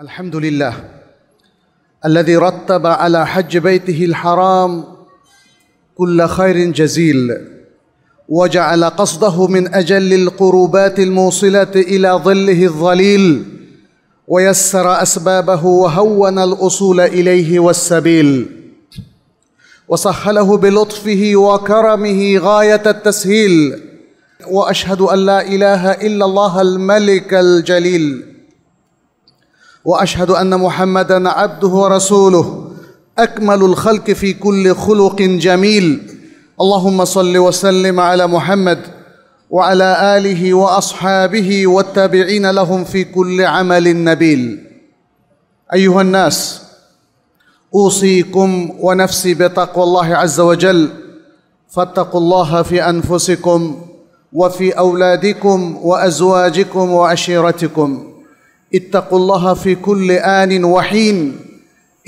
الحمد لله الذي رتب على حج بيته الحرام كل خير جزيل وجعل قصده من اجل القربات الموصله الى ظله الظليل ويسر اسبابه وهون الاصول اليه والسبيل وسهله بلطفه وكرمه غايه التسهيل واشهد ان لا اله الا الله الملك الجليل واشهد ان محمدا عبده ورسوله اكمل الخلق في كل خلق جميل اللهم صل وسلم على محمد وعلى اله واصحابه والتابعين لهم في كل عمل نبيل ايها الناس اوصيكم ونفسي بتقوى الله عز وجل فاتقوا الله في انفسكم وفي اولادكم وازواجكم وعشيرتكم اتقوا الله في كل آن وحين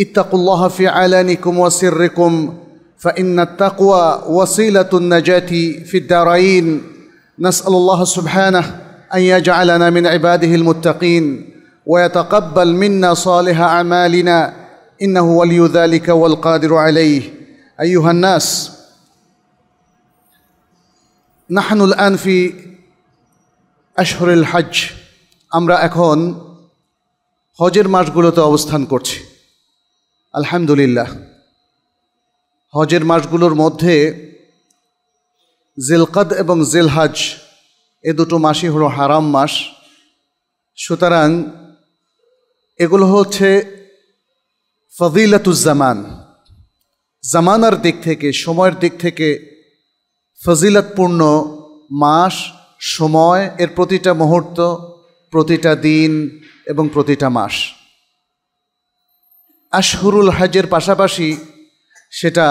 اتقوا الله في علانكم وسركم فإن التقوى وسيلة النجاة في الدارين نسأل الله سبحانه أن يجعلنا من عباده المتقين ويتقبل منا صالح أعمالنا إنه ولي ذلك والقادر عليه أيها الناس نحن الآن في أشهر الحج أمر أكون হজের মাসগুলোতে অবস্থান করছি আলহামদুলিল্লাহ হজের মাসগুলোর মধ্যে জেলকাদ এবং জেলহাজ এ দুটো মাসই হলো হারাম মাস সুতরাং এগুলো হচ্ছে ফজিলাতুজ্জামান জামানার দিক থেকে সময়ের দিক থেকে ফজিলতপূর্ণ মাস সময় এর প্রতিটা মুহূর্ত প্রতিটা দিন এবং প্রতিটা মাস আশহুরুল হাজের পাশাপাশি সেটা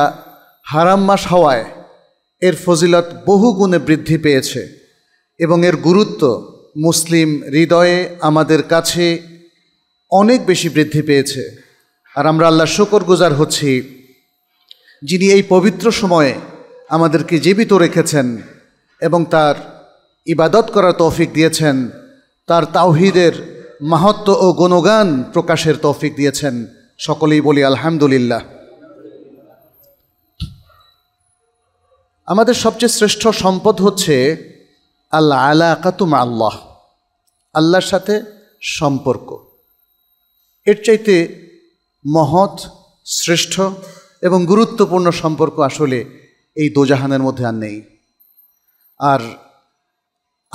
হারাম মাস হওয়ায় এর ফজিলত বহু গুণে বৃদ্ধি পেয়েছে এবং এর গুরুত্ব মুসলিম হৃদয়ে আমাদের কাছে অনেক বেশি বৃদ্ধি পেয়েছে আর আমরা আল্লাহ শুকর গুজার হচ্ছি যিনি এই পবিত্র সময়ে আমাদেরকে জীবিত রেখেছেন এবং তার ইবাদত করার তৌফিক দিয়েছেন তার তাওহিদের মাহাত্ম ও গণগান প্রকাশের তৌফিক দিয়েছেন সকলেই বলি আলহামদুলিল্লাহ আমাদের সবচেয়ে শ্রেষ্ঠ সম্পদ হচ্ছে আল্লাহ আলা কাতুম আল্লাহ আল্লাহর সাথে সম্পর্ক এর চাইতে মহৎ শ্রেষ্ঠ এবং গুরুত্বপূর্ণ সম্পর্ক আসলে এই দোজাহানের মধ্যে আর নেই আর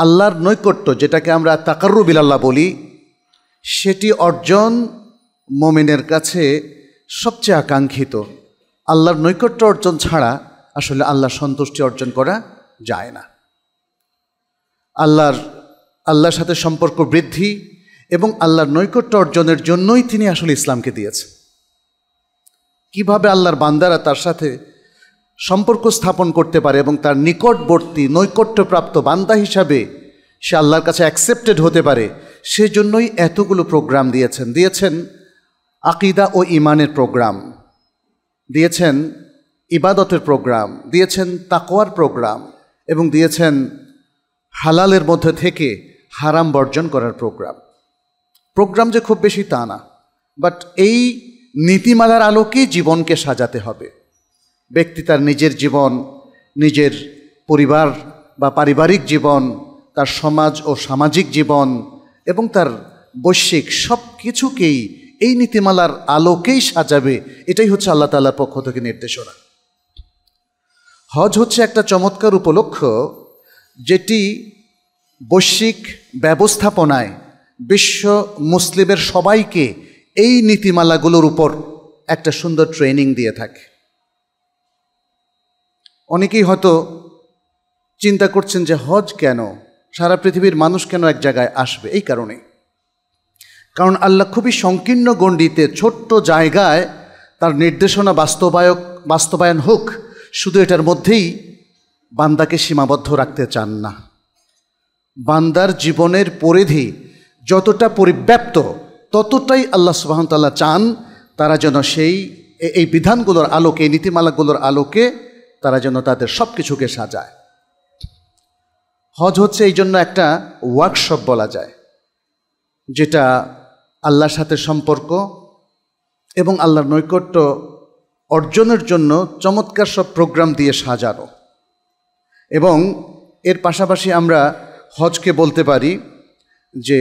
আল্লাহর নৈকট্য যেটাকে আমরা তাকারু আল্লাহ বলি সেটি অর্জন মোমেনের কাছে সবচেয়ে আকাঙ্ক্ষিত আল্লাহর নৈকট্য অর্জন ছাড়া আসলে আল্লাহ সন্তুষ্টি অর্জন করা যায় না আল্লাহর আল্লাহর সাথে সম্পর্ক বৃদ্ধি এবং আল্লাহর নৈকট্য অর্জনের জন্যই তিনি আসলে ইসলামকে দিয়েছেন কিভাবে আল্লাহর বান্দারা তার সাথে সম্পর্ক স্থাপন করতে পারে এবং তার নিকটবর্তী নৈকট্যপ্রাপ্ত বান্দা হিসাবে সে আল্লাহর কাছে অ্যাকসেপ্টেড হতে পারে সেজন্যই এতগুলো প্রোগ্রাম দিয়েছেন দিয়েছেন আকিদা ও ইমানের প্রোগ্রাম দিয়েছেন ইবাদতের প্রোগ্রাম দিয়েছেন তাকোয়ার প্রোগ্রাম এবং দিয়েছেন হালালের মধ্যে থেকে হারাম বর্জন করার প্রোগ্রাম প্রোগ্রাম যে খুব বেশি তা না বাট এই নীতিমালার আলোকেই জীবনকে সাজাতে হবে ব্যক্তি তার নিজের জীবন নিজের পরিবার বা পারিবারিক জীবন তার সমাজ ও সামাজিক জীবন এবং তার বৈশ্বিক সব কিছুকেই এই নীতিমালার আলোকেই সাজাবে এটাই হচ্ছে আল্লাহ তাল্লার পক্ষ থেকে নির্দেশনা হজ হচ্ছে একটা চমৎকার উপলক্ষ যেটি বৈশ্বিক ব্যবস্থাপনায় বিশ্ব মুসলিমের সবাইকে এই নীতিমালাগুলোর উপর একটা সুন্দর ট্রেনিং দিয়ে থাকে অনেকেই হয়তো চিন্তা করছেন যে হজ কেন সারা পৃথিবীর মানুষ কেন এক জায়গায় আসবে এই কারণে কারণ আল্লাহ খুবই সংকীর্ণ গণ্ডিতে ছোট্ট জায়গায় তার নির্দেশনা বাস্তবায়ক বাস্তবায়ন হোক শুধু এটার মধ্যেই বান্দাকে সীমাবদ্ধ রাখতে চান না বান্দার জীবনের পরিধি যতটা পরিব্যাপ্ত ততটাই আল্লাহ সুবাহতাল্লাহ চান তারা যেন সেই এই বিধানগুলোর আলোকে নীতিমালাগুলোর আলোকে তারা যেন তাদের সব কিছুকে সাজায় হজ হচ্ছে এই জন্য একটা ওয়ার্কশপ বলা যায় যেটা আল্লাহর সাথে সম্পর্ক এবং আল্লাহর নৈকট্য অর্জনের জন্য চমৎকার সব প্রোগ্রাম দিয়ে সাজানো এবং এর পাশাপাশি আমরা হজকে বলতে পারি যে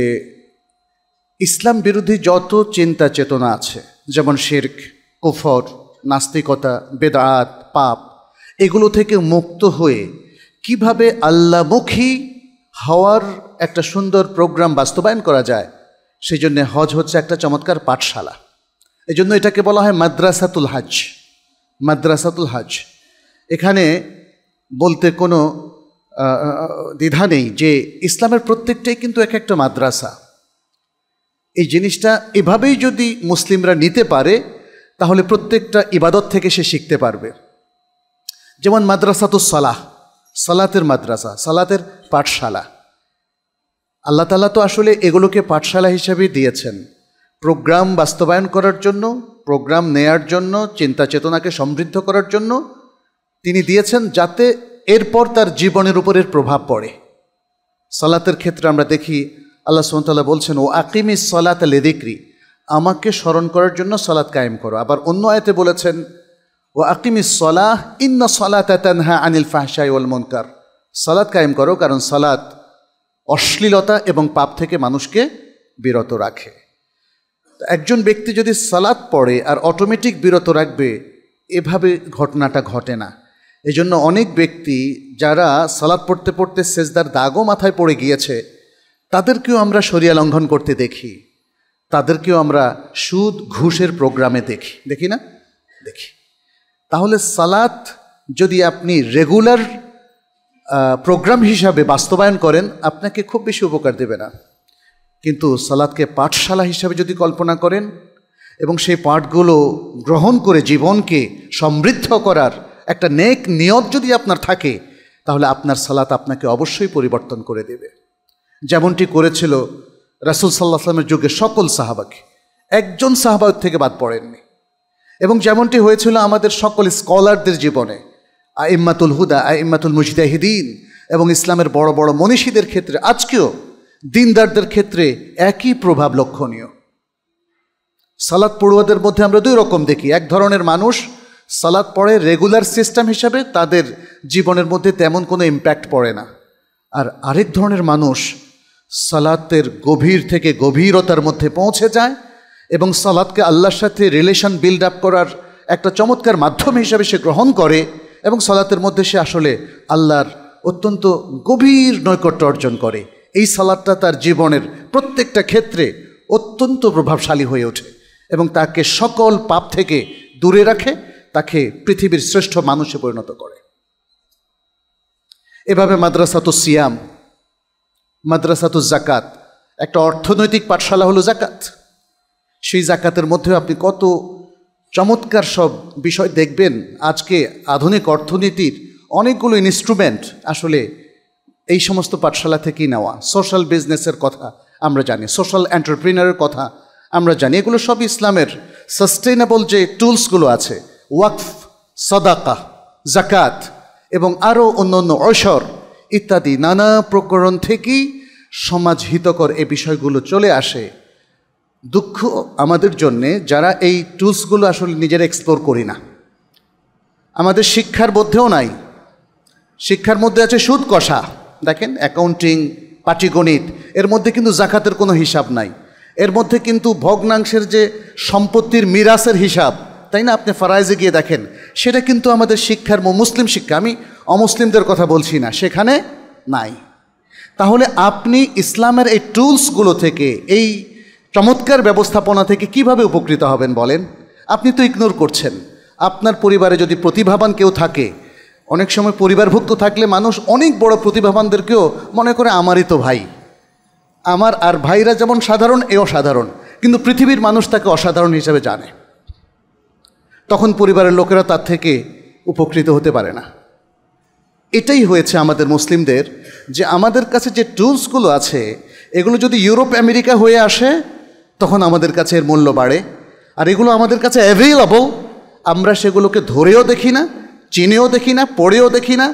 ইসলাম বিরোধী যত চিন্তা চেতনা আছে যেমন শেরক কুফর নাস্তিকতা বেদাত পাপ এগুলো থেকে মুক্ত হয়ে কিভাবে আল্লামুখী হওয়ার একটা সুন্দর প্রোগ্রাম বাস্তবায়ন করা যায় সেই জন্যে হজ হচ্ছে একটা চমৎকার পাঠশালা এই জন্য এটাকে বলা হয় মাদ্রাসাতুল হাজ মাদ্রাসাতুল হাজ এখানে বলতে কোনো দ্বিধা নেই যে ইসলামের প্রত্যেকটাই কিন্তু এক একটা মাদ্রাসা এই জিনিসটা এভাবেই যদি মুসলিমরা নিতে পারে তাহলে প্রত্যেকটা ইবাদত থেকে সে শিখতে পারবে যেমন মাদ্রাসাতুস সালাহ সালাতের মাদ্রাসা সালাতের পাঠশালা আল্লাহ তালা তো আসলে এগুলোকে পাঠশালা হিসেবে দিয়েছেন প্রোগ্রাম বাস্তবায়ন করার জন্য প্রোগ্রাম নেয়ার জন্য চিন্তা চেতনাকে সমৃদ্ধ করার জন্য তিনি দিয়েছেন যাতে এরপর তার জীবনের উপরের প্রভাব পড়ে সালাতের ক্ষেত্রে আমরা দেখি আল্লাহ সুমতাল্লাহ বলছেন ও আকিমি সলাত লেদিক্রি আমাকে স্মরণ করার জন্য সালাত কায়েম করো আবার অন্য আয়তে বলেছেন ও আকিমিস সলাহ ইন্ন সলাত আনিল ফাহশাই ওল মনকার সালাদ কায়েম করো কারণ সালাদ অশ্লীলতা এবং পাপ থেকে মানুষকে বিরত রাখে একজন ব্যক্তি যদি সালাদ পড়ে আর অটোমেটিক বিরত রাখবে এভাবে ঘটনাটা ঘটে না এই জন্য অনেক ব্যক্তি যারা সালাদ পড়তে পড়তে সেজদার দাগও মাথায় পড়ে গিয়েছে তাদেরকেও আমরা সরিয়া লঙ্ঘন করতে দেখি তাদেরকেও আমরা সুদ ঘুষের প্রোগ্রামে দেখি দেখি না দেখি তাহলে সালাত যদি আপনি রেগুলার প্রোগ্রাম হিসাবে বাস্তবায়ন করেন আপনাকে খুব বেশি উপকার দেবে না কিন্তু সালাদকে পাঠশালা হিসাবে যদি কল্পনা করেন এবং সেই পাঠগুলো গ্রহণ করে জীবনকে সমৃদ্ধ করার একটা নেক নিয়ত যদি আপনার থাকে তাহলে আপনার সালাত আপনাকে অবশ্যই পরিবর্তন করে দেবে যেমনটি করেছিল রাসুল সাল্লাহ আসলামের যুগে সকল সাহাবাকে একজন সাহাবাদ থেকে বাদ পড়েননি এবং যেমনটি হয়েছিল আমাদের সকল স্কলারদের জীবনে ইম্মাতুল হুদা আ ইম্মাতুল মুজিদাহিদিন এবং ইসলামের বড় বড় মনীষীদের ক্ষেত্রে আজকেও দিনদারদের ক্ষেত্রে একই প্রভাব লক্ষণীয় সালাদ পড়ুয়াদের মধ্যে আমরা দুই রকম দেখি এক ধরনের মানুষ সালাদ পড়ে রেগুলার সিস্টেম হিসাবে তাদের জীবনের মধ্যে তেমন কোনো ইম্প্যাক্ট পড়ে না আর আরেক ধরনের মানুষ সালাতের গভীর থেকে গভীরতার মধ্যে পৌঁছে যায় এবং সালাদকে আল্লাহর সাথে রিলেশন বিল্ড আপ করার একটা চমৎকার মাধ্যম হিসাবে সে গ্রহণ করে এবং সালাতের মধ্যে সে আসলে আল্লাহর অত্যন্ত গভীর নৈকট্য অর্জন করে এই সালাদটা তার জীবনের প্রত্যেকটা ক্ষেত্রে অত্যন্ত প্রভাবশালী হয়ে ওঠে এবং তাকে সকল পাপ থেকে দূরে রাখে তাকে পৃথিবীর শ্রেষ্ঠ মানুষে পরিণত করে এভাবে মাদ্রাসাতু সিয়াম মাদ্রাসাতু জাকাত একটা অর্থনৈতিক পাঠশালা হলো জাকাত সেই জাকাতের মধ্যে আপনি কত চমৎকার সব বিষয় দেখবেন আজকে আধুনিক অর্থনীতির অনেকগুলো ইনস্ট্রুমেন্ট আসলে এই সমস্ত পাঠশালা থেকেই নেওয়া সোশ্যাল বিজনেসের কথা আমরা জানি সোশ্যাল এন্টারপ্রিনারের কথা আমরা জানি এগুলো সব ইসলামের সাস্টেইনেবল যে টুলসগুলো আছে ওয়াকফ সদাকা জাকাত এবং আরও অন্য অন্য ঐশ্বর ইত্যাদি নানা প্রকরণ থেকেই সমাজ হিতকর এ বিষয়গুলো চলে আসে দুঃখ আমাদের জন্যে যারা এই টুলসগুলো আসলে নিজেরা এক্সপ্লোর করি না আমাদের শিক্ষার মধ্যেও নাই শিক্ষার মধ্যে আছে সুদ কষা দেখেন অ্যাকাউন্টিং পাটিগণিত এর মধ্যে কিন্তু জাকাতের কোনো হিসাব নাই এর মধ্যে কিন্তু ভগ্নাংশের যে সম্পত্তির মিরাসের হিসাব তাই না আপনি ফারাইজে গিয়ে দেখেন সেটা কিন্তু আমাদের শিক্ষার মুসলিম শিক্ষা আমি অমুসলিমদের কথা বলছি না সেখানে নাই তাহলে আপনি ইসলামের এই টুলসগুলো থেকে এই চমৎকার ব্যবস্থাপনা থেকে কিভাবে উপকৃত হবেন বলেন আপনি তো ইগনোর করছেন আপনার পরিবারে যদি প্রতিভাবান কেউ থাকে অনেক সময় পরিবারভুক্ত থাকলে মানুষ অনেক বড় প্রতিভাবানদেরকেও মনে করে আমারই তো ভাই আমার আর ভাইরা যেমন সাধারণ এ অসাধারণ কিন্তু পৃথিবীর মানুষ তাকে অসাধারণ হিসেবে জানে তখন পরিবারের লোকেরা তার থেকে উপকৃত হতে পারে না এটাই হয়েছে আমাদের মুসলিমদের যে আমাদের কাছে যে টুলসগুলো আছে এগুলো যদি ইউরোপ আমেরিকা হয়ে আসে তখন আমাদের কাছে এর মূল্য বাড়ে আর এগুলো আমাদের কাছে অ্যাভেলেবল আমরা সেগুলোকে ধরেও দেখি না চিনেও দেখি না পড়েও দেখি না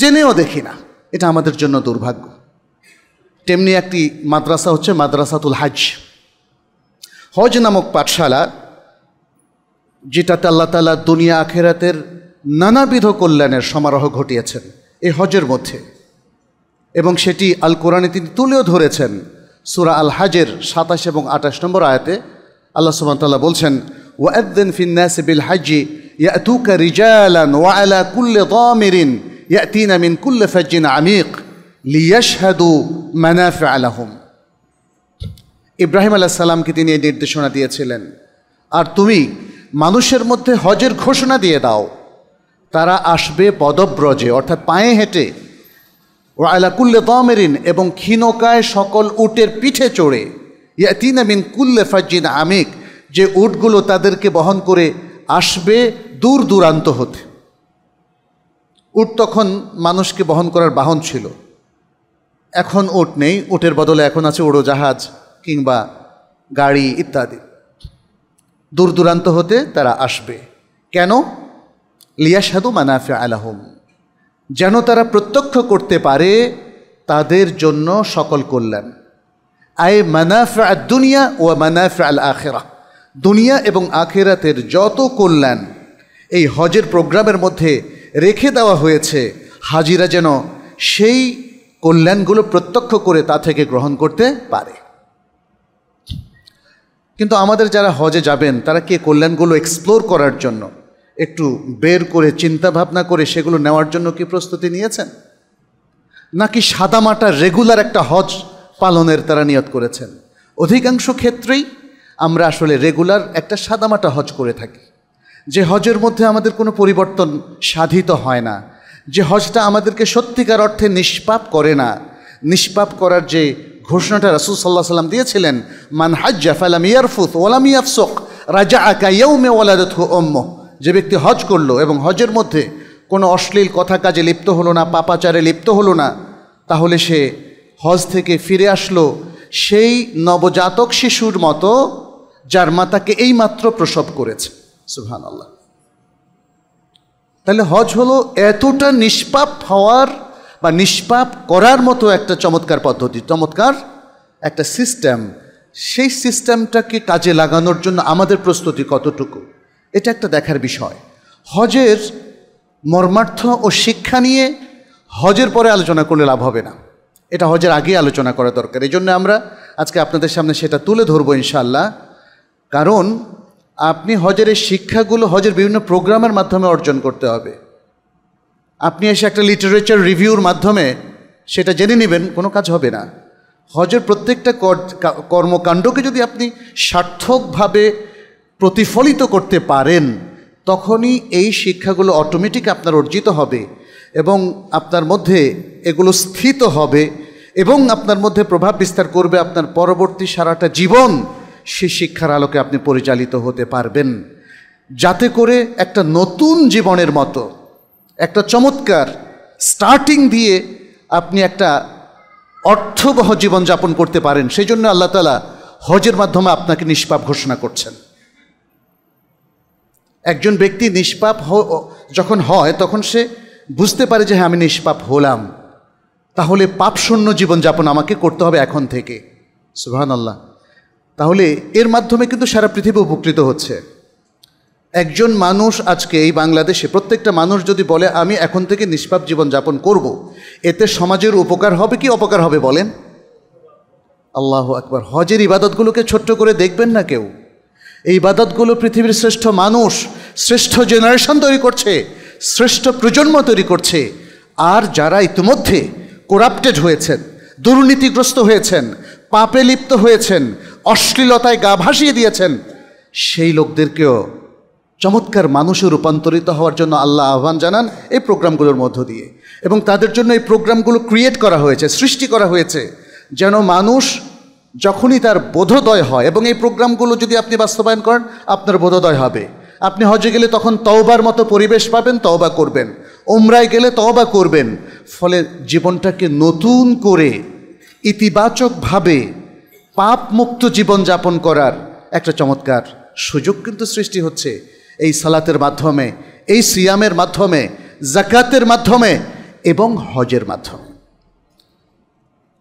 জেনেও দেখি না এটা আমাদের জন্য দুর্ভাগ্য তেমনি একটি মাদ্রাসা হচ্ছে মাদ্রাসাতুল হাজ হজ নামক পাঠশালা যেটাতে আল্লাহ তালা দুনিয়া আখেরাতের নানাবিধ কল্যাণের সমারোহ ঘটিয়েছেন এই হজের মধ্যে এবং সেটি আল কোরআনে তিনি তুলেও ধরেছেন সুরা আল হাজের সাতাশ এবং আঠাশ নম্বর আয়াতে আল্লাহ সুবাহতাল্লাহ বলছেন ওয়াদ্দিন ফিন্নাস বিল হাজি ইয়াতুকা রিজালান ওয়া আলা কুল্লি দামিরিন ইয়াতিনা মিন কুল্লি ফাজ্জিন আমিক লিয়াশহাদু মানাফি আলাহুম ইব্রাহিম আলাহ সালামকে তিনি এই নির্দেশনা দিয়েছিলেন আর তুমি মানুষের মধ্যে হজের ঘোষণা দিয়ে দাও তারা আসবে পদব্রজে অর্থাৎ পায়ে হেঁটে ও আলাকুল্লে তমেরিন এবং ক্ষীণকায় সকল উটের পিঠে চড়ে ইয়া তিন মিন কুল্লে ফাজিন আমিক যে উটগুলো তাদেরকে বহন করে আসবে দূর দূরান্ত হতে উট তখন মানুষকে বহন করার বাহন ছিল এখন উট নেই উটের বদলে এখন আছে উড়োজাহাজ কিংবা গাড়ি ইত্যাদি দূর দূরান্ত হতে তারা আসবে কেন লিয়া সাধু মানাফে আলাহম যেন তারা প্রত্যক্ষ করতে পারে তাদের জন্য সকল কল্যাণ আয় মানাফ দুনিয়া ও মানাফ আল আখেরা দুনিয়া এবং আখেরাতের যত কল্যাণ এই হজের প্রোগ্রামের মধ্যে রেখে দেওয়া হয়েছে হাজিরা যেন সেই কল্যাণগুলো প্রত্যক্ষ করে তা থেকে গ্রহণ করতে পারে কিন্তু আমাদের যারা হজে যাবেন তারা কে কল্যাণগুলো এক্সপ্লোর করার জন্য একটু বের করে চিন্তা ভাবনা করে সেগুলো নেওয়ার জন্য কি প্রস্তুতি নিয়েছেন নাকি সাদামাটা রেগুলার একটা হজ পালনের তারা নিয়ত করেছেন অধিকাংশ ক্ষেত্রেই আমরা আসলে রেগুলার একটা সাদামাটা হজ করে থাকি যে হজের মধ্যে আমাদের কোনো পরিবর্তন সাধিত হয় না যে হজটা আমাদেরকে সত্যিকার অর্থে নিষ্পাপ করে না নিষ্পাপ করার যে ঘোষণাটা রাসুল সাল্লাহ সাল্লাম দিয়েছিলেন মান হাজ্জা ফালাম ইয়ারফুত ওলাম ইয়াফসক রাজা আকা ইয়ৌমে ওলাদত অম্মহ যে ব্যক্তি হজ করলো এবং হজের মধ্যে কোনো অশ্লীল কথা কাজে লিপ্ত হলো না পাপাচারে লিপ্ত হলো না তাহলে সে হজ থেকে ফিরে আসলো সেই নবজাতক শিশুর মতো যার মাতাকে এই মাত্র প্রসব করেছে সুহান আল্লাহ তাহলে হজ হলো এতটা নিষ্পাপ হওয়ার বা নিষ্পাপ করার মতো একটা চমৎকার পদ্ধতি চমৎকার একটা সিস্টেম সেই সিস্টেমটাকে কাজে লাগানোর জন্য আমাদের প্রস্তুতি কতটুকু এটা একটা দেখার বিষয় হজের মর্মার্থ ও শিক্ষা নিয়ে হজের পরে আলোচনা করলে লাভ হবে না এটা হজের আগে আলোচনা করা দরকার এই জন্য আমরা আজকে আপনাদের সামনে সেটা তুলে ধরবো ইনশাল্লাহ কারণ আপনি হজের এই শিক্ষাগুলো হজের বিভিন্ন প্রোগ্রামের মাধ্যমে অর্জন করতে হবে আপনি এসে একটা লিটারেচার রিভিউর মাধ্যমে সেটা জেনে নেবেন কোনো কাজ হবে না হজের প্রত্যেকটা কর্মকাণ্ডকে যদি আপনি সার্থকভাবে প্রতিফলিত করতে পারেন তখনই এই শিক্ষাগুলো অটোমেটিক আপনার অর্জিত হবে এবং আপনার মধ্যে এগুলো স্থিত হবে এবং আপনার মধ্যে প্রভাব বিস্তার করবে আপনার পরবর্তী সারাটা জীবন সে শিক্ষার আলোকে আপনি পরিচালিত হতে পারবেন যাতে করে একটা নতুন জীবনের মতো একটা চমৎকার স্টার্টিং দিয়ে আপনি একটা অর্থবহ জীবনযাপন করতে পারেন সেই জন্য আল্লাহতালা হজের মাধ্যমে আপনাকে নিষ্পাপ ঘোষণা করছেন একজন ব্যক্তি নিষ্পাপ যখন হয় তখন সে বুঝতে পারে যে হ্যাঁ আমি নিষ্পাপ হলাম তাহলে পাপশূন্য জীবনযাপন আমাকে করতে হবে এখন থেকে আল্লাহ তাহলে এর মাধ্যমে কিন্তু সারা পৃথিবী উপকৃত হচ্ছে একজন মানুষ আজকে এই বাংলাদেশে প্রত্যেকটা মানুষ যদি বলে আমি এখন থেকে নিষ্পাপ জীবনযাপন করব। এতে সমাজের উপকার হবে কি অপকার হবে বলেন আল্লাহ একবার হজের ইবাদতগুলোকে ছোট্ট করে দেখবেন না কেউ এই ইবাদতগুলো পৃথিবীর শ্রেষ্ঠ মানুষ শ্রেষ্ঠ জেনারেশন তৈরি করছে শ্রেষ্ঠ প্রজন্ম তৈরি করছে আর যারা ইতিমধ্যে করাপ্টেড হয়েছেন দুর্নীতিগ্রস্ত হয়েছেন পাপে লিপ্ত হয়েছেন অশ্লীলতায় গা ভাসিয়ে দিয়েছেন সেই লোকদেরকেও চমৎকার মানুষে রূপান্তরিত হওয়ার জন্য আল্লাহ আহ্বান জানান এই প্রোগ্রামগুলোর মধ্য দিয়ে এবং তাদের জন্য এই প্রোগ্রামগুলো ক্রিয়েট করা হয়েছে সৃষ্টি করা হয়েছে যেন মানুষ যখনই তার বোধোদয় হয় এবং এই প্রোগ্রামগুলো যদি আপনি বাস্তবায়ন করেন আপনার বোধোদয় হবে আপনি হজে গেলে তখন তওবার মতো পরিবেশ পাবেন তওবা করবেন ওমরায় গেলে তওবা করবেন ফলে জীবনটাকে নতুন করে ইতিবাচকভাবে পাপমুক্ত জীবনযাপন করার একটা চমৎকার সুযোগ কিন্তু সৃষ্টি হচ্ছে এই সালাতের মাধ্যমে এই সিয়ামের মাধ্যমে জাকাতের মাধ্যমে এবং হজের মাধ্যমে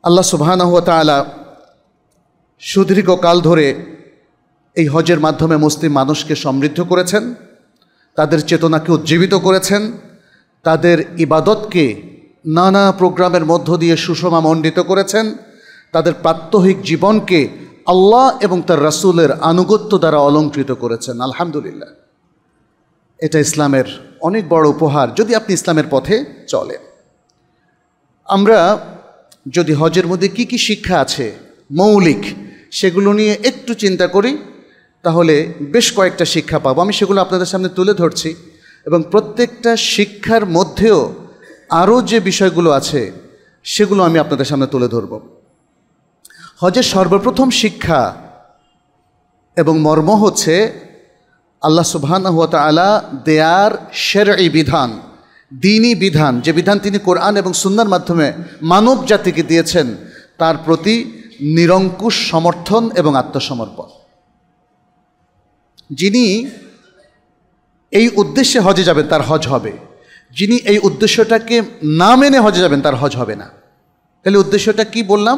আল্লাহ সুবাহানহ তালা সুদীর্ঘকাল ধরে এই হজের মাধ্যমে মুসলিম মানুষকে সমৃদ্ধ করেছেন তাদের চেতনাকে উজ্জীবিত করেছেন তাদের ইবাদতকে নানা প্রোগ্রামের মধ্য দিয়ে সুষমা মণ্ডিত করেছেন তাদের প্রাত্যহিক জীবনকে আল্লাহ এবং তার রাসুলের আনুগত্য দ্বারা অলঙ্কৃত করেছেন আলহামদুলিল্লাহ এটা ইসলামের অনেক বড় উপহার যদি আপনি ইসলামের পথে চলেন আমরা যদি হজের মধ্যে কি কি শিক্ষা আছে মৌলিক সেগুলো নিয়ে একটু চিন্তা করি তাহলে বেশ কয়েকটা শিক্ষা পাবো আমি সেগুলো আপনাদের সামনে তুলে ধরছি এবং প্রত্যেকটা শিক্ষার মধ্যেও আরও যে বিষয়গুলো আছে সেগুলো আমি আপনাদের সামনে তুলে ধরব হজের সর্বপ্রথম শিক্ষা এবং মর্ম হচ্ছে আল্লাহ সুবহান আলা দেয়ার শের বিধান দিনই বিধান যে বিধান তিনি কোরআন এবং সুন্দর মাধ্যমে মানব জাতিকে দিয়েছেন তার প্রতি নিরঙ্কুশ সমর্থন এবং আত্মসমর্পণ যিনি এই উদ্দেশ্যে হজে যাবেন তার হজ হবে যিনি এই উদ্দেশ্যটাকে না মেনে হজে যাবেন তার হজ হবে না তাহলে উদ্দেশ্যটা কি বললাম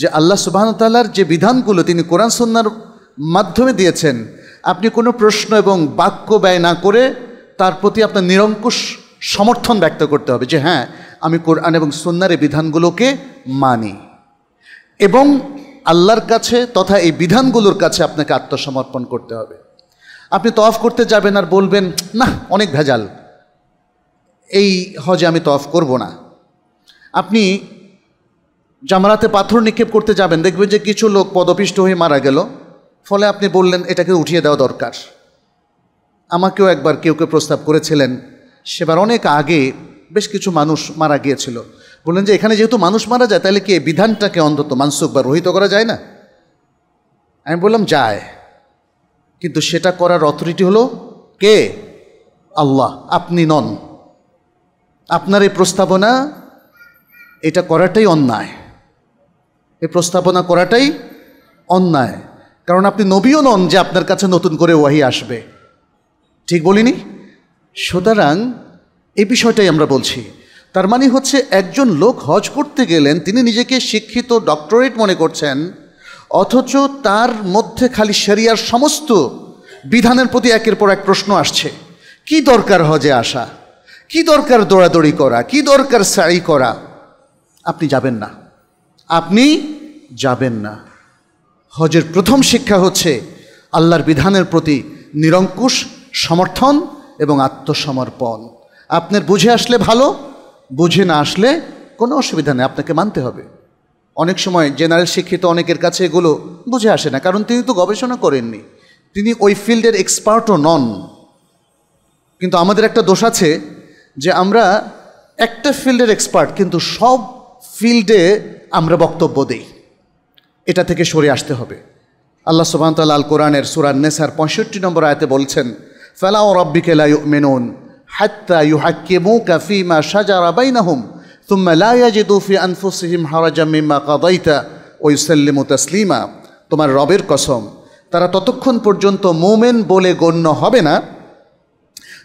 যে আল্লাহ তাল্লার যে বিধানগুলো তিনি কোরআন সন্ন্যার মাধ্যমে দিয়েছেন আপনি কোনো প্রশ্ন এবং বাক্য ব্যয় না করে তার প্রতি আপনার নিরঙ্কুশ সমর্থন ব্যক্ত করতে হবে যে হ্যাঁ আমি কোরআন এবং সন্ন্যার এই বিধানগুলোকে মানি এবং আল্লাহর কাছে তথা এই বিধানগুলোর কাছে আপনাকে আত্মসমর্পণ করতে হবে আপনি তফ করতে যাবেন আর বলবেন না অনেক ভেজাল এই হজে আমি তফ করব না আপনি জামারাতে পাথর নিক্ষেপ করতে যাবেন দেখবেন যে কিছু লোক পদপিষ্ট হয়ে মারা গেল ফলে আপনি বললেন এটাকে উঠিয়ে দেওয়া দরকার আমাকেও একবার কেউ কেউ প্রস্তাব করেছিলেন সেবার অনেক আগে বেশ কিছু মানুষ মারা গিয়েছিল বললেন যে এখানে যেহেতু মানুষ মারা যায় তাহলে কি এই বিধানটাকে অন্তত মানসুক বা রহিত করা যায় না আমি বললাম যায় কিন্তু সেটা করার অথরিটি হলো কে আল্লাহ আপনি নন আপনার এই প্রস্তাবনা এটা করাটাই অন্যায় এই প্রস্তাবনা করাটাই অন্যায় কারণ আপনি নবীও নন যে আপনার কাছে নতুন করে ওয়াহি আসবে ঠিক বলিনি সুতরাং এই বিষয়টাই আমরা বলছি তার মানে হচ্ছে একজন লোক হজ করতে গেলেন তিনি নিজেকে শিক্ষিত ডক্টরেট মনে করছেন অথচ তার মধ্যে খালি শরিয়ার সমস্ত বিধানের প্রতি একের পর এক প্রশ্ন আসছে কি দরকার হজে আসা কি দরকার দৌড়াদৌড়ি করা কি দরকার সাই করা আপনি যাবেন না আপনি যাবেন না হজের প্রথম শিক্ষা হচ্ছে আল্লাহর বিধানের প্রতি নিরঙ্কুশ সমর্থন এবং আত্মসমর্পণ আপনার বুঝে আসলে ভালো বুঝে না আসলে কোনো অসুবিধা নেই আপনাকে মানতে হবে অনেক সময় জেনারেল শিক্ষিত অনেকের কাছে এগুলো বুঝে আসে না কারণ তিনি তো গবেষণা করেননি তিনি ওই ফিল্ডের এক্সপার্টও নন কিন্তু আমাদের একটা দোষ আছে যে আমরা একটা ফিল্ডের এক্সপার্ট কিন্তু সব ফিল্ডে আমরা বক্তব্য দেই এটা থেকে সরে আসতে হবে আল্লাহ সুবাহতাল আল কোরআনের সুরান নেসার পঁয়ষট্টি নম্বর আয়তে বলছেন ফেলাও রব্বিকেলা মেনুন হাত্তা يحكموك فيما شجر بينهم তুম্মা لا يجدوا في انفسهم حرجا مما قضيت ويسلموا تسليما তোমার রবের কসম তারা ততক্ষণ পর্যন্ত মোমেন বলে গণ্য হবে না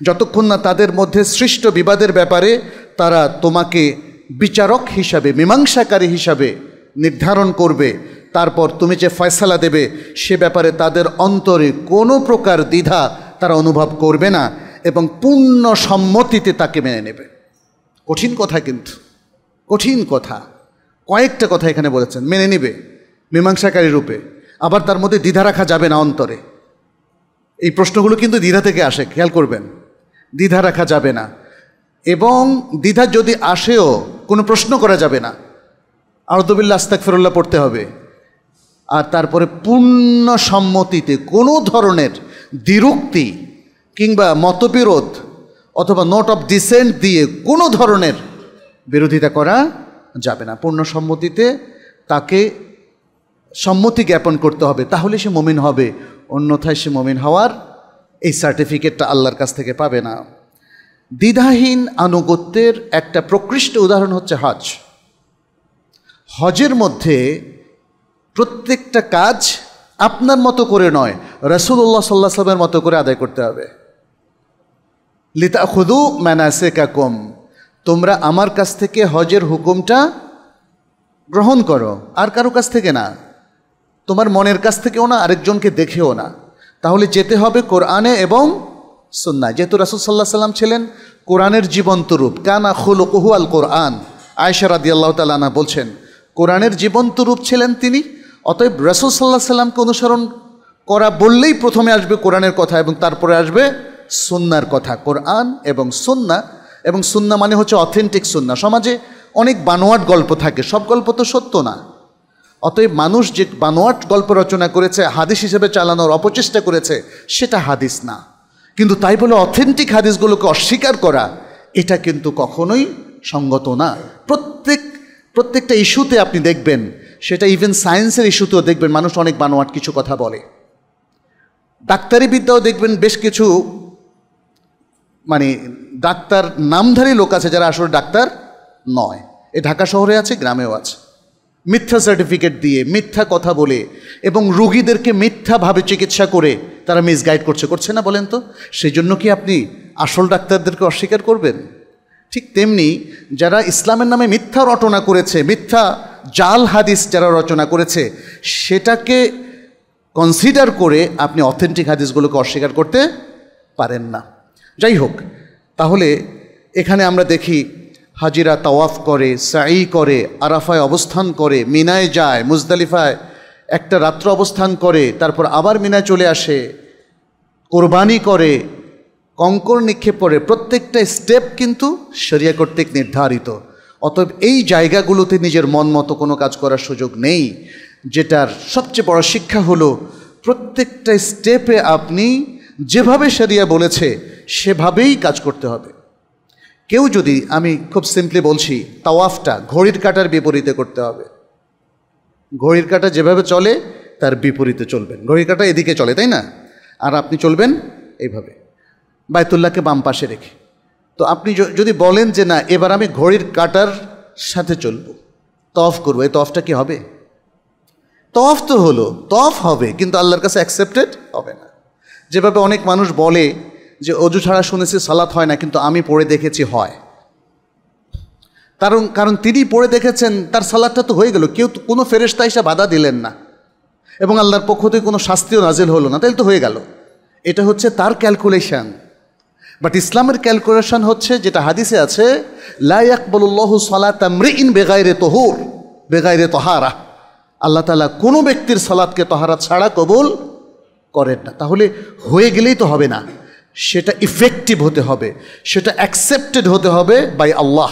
যতক্ষণ না তাদের মধ্যে সৃষ্ট বিবাদের ব্যাপারে তারা তোমাকে বিচারক হিসাবে মীমাংসাকারী হিসাবে নির্ধারণ করবে তারপর তুমি যে ফয়সালা দেবে সে ব্যাপারে তাদের অন্তরে কোনো প্রকার দ্বিধা তারা অনুভব করবে না এবং পূর্ণ সম্মতিতে তাকে মেনে নেবে কঠিন কথা কিন্তু কঠিন কথা কয়েকটা কথা এখানে বলেছেন মেনে নেবে মীমাংসাকারী রূপে আবার তার মধ্যে দ্বিধা রাখা যাবে না অন্তরে এই প্রশ্নগুলো কিন্তু দ্বিধা থেকে আসে খেয়াল করবেন দ্বিধা রাখা যাবে না এবং দ্বিধা যদি আসেও কোনো প্রশ্ন করা যাবে না আরদবিল্লা আস্তাক ফেরুল্লাহ পড়তে হবে আর তারপরে পূর্ণ সম্মতিতে কোনো ধরনের দ্বিরুক্তি কিংবা মতবিরোধ অথবা নোট অফ ডিসেন্ট দিয়ে কোনো ধরনের বিরোধিতা করা যাবে না পূর্ণ সম্মতিতে তাকে সম্মতি জ্ঞাপন করতে হবে তাহলে সে মমিন হবে অন্যথায় সে মমিন হওয়ার এই সার্টিফিকেটটা আল্লাহর কাছ থেকে পাবে না দ্বিধাহীন আনুগত্যের একটা প্রকৃষ্ট উদাহরণ হচ্ছে হজ হজের মধ্যে প্রত্যেকটা কাজ আপনার মতো করে নয় রসুল্লাহ সাল্লা সাল্লামের মতো করে আদায় করতে হবে লিতা খুদু ম্যানাসে কাকুম তোমরা আমার কাছ থেকে হজের হুকুমটা গ্রহণ করো আর কারো কাছ থেকে না তোমার মনের কাছ থেকেও না আরেকজনকে দেখেও না তাহলে যেতে হবে কোরআনে এবং সন্না যেহেতু রাসুল সাল্লাহ সাল্লাম ছিলেন কোরআনের জীবন্ত রূপ কানা কহু আল কোরআন রাদি আল্লাহ তালানা বলছেন কোরআনের জীবন্ত রূপ ছিলেন তিনি অতএব রাসুল সাল্লাহ সাল্লামকে অনুসরণ করা বললেই প্রথমে আসবে কোরআনের কথা এবং তারপরে আসবে সুন্নার কথা কোরআন এবং সুন্না এবং সুন্না মানে হচ্ছে অথেন্টিক সুন্না সমাজে অনেক বানোয়াট গল্প থাকে সব গল্প তো সত্য না অতএব মানুষ যে বানোয়াট গল্প রচনা করেছে হাদিস হিসেবে চালানোর অপচেষ্টা করেছে সেটা হাদিস না কিন্তু তাই বলে অথেন্টিক হাদিসগুলোকে অস্বীকার করা এটা কিন্তু কখনোই সঙ্গত না প্রত্যেক প্রত্যেকটা ইস্যুতে আপনি দেখবেন সেটা ইভেন সায়েন্সের ইস্যুতেও দেখবেন মানুষ অনেক বানোয়াট কিছু কথা বলে ডাক্তারি বিদ্যাও দেখবেন বেশ কিছু মানে ডাক্তার নামধারী লোক আছে যারা আসলে ডাক্তার নয় এ ঢাকা শহরে আছে গ্রামেও আছে মিথ্যা সার্টিফিকেট দিয়ে মিথ্যা কথা বলে এবং রুগীদেরকে মিথ্যাভাবে চিকিৎসা করে তারা মিসগাইড করছে করছে না বলেন তো সেই জন্য কি আপনি আসল ডাক্তারদেরকে অস্বীকার করবেন ঠিক তেমনি যারা ইসলামের নামে মিথ্যা রচনা করেছে মিথ্যা জাল হাদিস যারা রচনা করেছে সেটাকে কনসিডার করে আপনি অথেন্টিক হাদিসগুলোকে অস্বীকার করতে পারেন না যাই হোক তাহলে এখানে আমরা দেখি হাজিরা তাওয়াফ করে সাই করে আরাফায় অবস্থান করে মিনায় যায় মুজদালিফায় একটা রাত্র অবস্থান করে তারপর আবার মিনায় চলে আসে কোরবানি করে কঙ্কর নিক্ষেপ করে প্রত্যেকটা স্টেপ কিন্তু সরিয়া কর্তৃক নির্ধারিত অতএব এই জায়গাগুলোতে নিজের মন মতো কোনো কাজ করার সুযোগ নেই যেটার সবচেয়ে বড় শিক্ষা হলো প্রত্যেকটা স্টেপে আপনি যেভাবে সেরিয়া বলেছে সেভাবেই কাজ করতে হবে কেউ যদি আমি খুব সিম্পলি বলছি তাওয়াফটা ঘড়ির কাটার বিপরীতে করতে হবে ঘড়ির কাটা যেভাবে চলে তার বিপরীতে চলবেন ঘড়ির কাটা এদিকে চলে তাই না আর আপনি চলবেন এইভাবে বায়তুল্লাহকে বাম পাশে রেখে তো আপনি যদি বলেন যে না এবার আমি ঘড়ির কাটার সাথে চলব তফ করব এই তফটা কি হবে তফ তো হলো তফ হবে কিন্তু আল্লাহর কাছে অ্যাকসেপ্টেড হবে না যেভাবে অনেক মানুষ বলে যে অজু ছাড়া শুনেছি সালাত হয় না কিন্তু আমি পড়ে দেখেছি হয় কারণ কারণ তিনি পড়ে দেখেছেন তার সালাদটা তো হয়ে গেল কেউ কোনো ফেরেস্তা হিসেবে বাধা দিলেন না এবং আল্লাহর পক্ষ থেকে কোনো শাস্তিও নাজিল হলো না তাহলে তো হয়ে গেল এটা হচ্ছে তার ক্যালকুলেশান বাট ইসলামের ক্যালকুলেশন হচ্ছে যেটা হাদিসে আছে লাইয়াকবুল্লাহ সালাত ইন বেগাইরে তহুর বেগাইরে তহারা আল্লাহ তালা কোনো ব্যক্তির সালাদকে তহারা ছাড়া কবুল করেন না তাহলে হয়ে গেলেই তো হবে না সেটা ইফেক্টিভ হতে হবে সেটা অ্যাকসেপ্টেড হতে হবে বাই আল্লাহ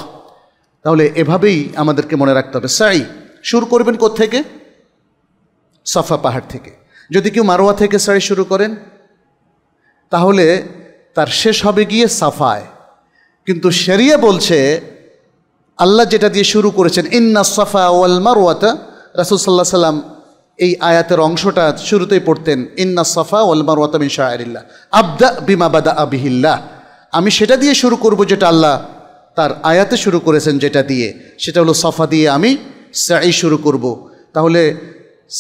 তাহলে এভাবেই আমাদেরকে মনে রাখতে হবে সাই শুরু করবেন থেকে সাফা পাহাড় থেকে যদি কেউ মারোয়া থেকে সারি শুরু করেন তাহলে তার শেষ হবে গিয়ে সাফায় কিন্তু শেরিয়া বলছে আল্লাহ যেটা দিয়ে শুরু করেছেন ইন্না সাফা ওয়াল মারোয়াতা রাসুল সাল্লাহ সাল্লাম এই আয়াতের অংশটা শুরুতেই পড়তেন ইন্না সাফা ওলমার ওয়াতামিন শাহরিল্লা আবদা বিমা বাদা আবিহিল্লা আমি সেটা দিয়ে শুরু করব যেটা আল্লাহ তার আয়াতে শুরু করেছেন যেটা দিয়ে সেটা হলো সাফা দিয়ে আমি সাই শুরু করব। তাহলে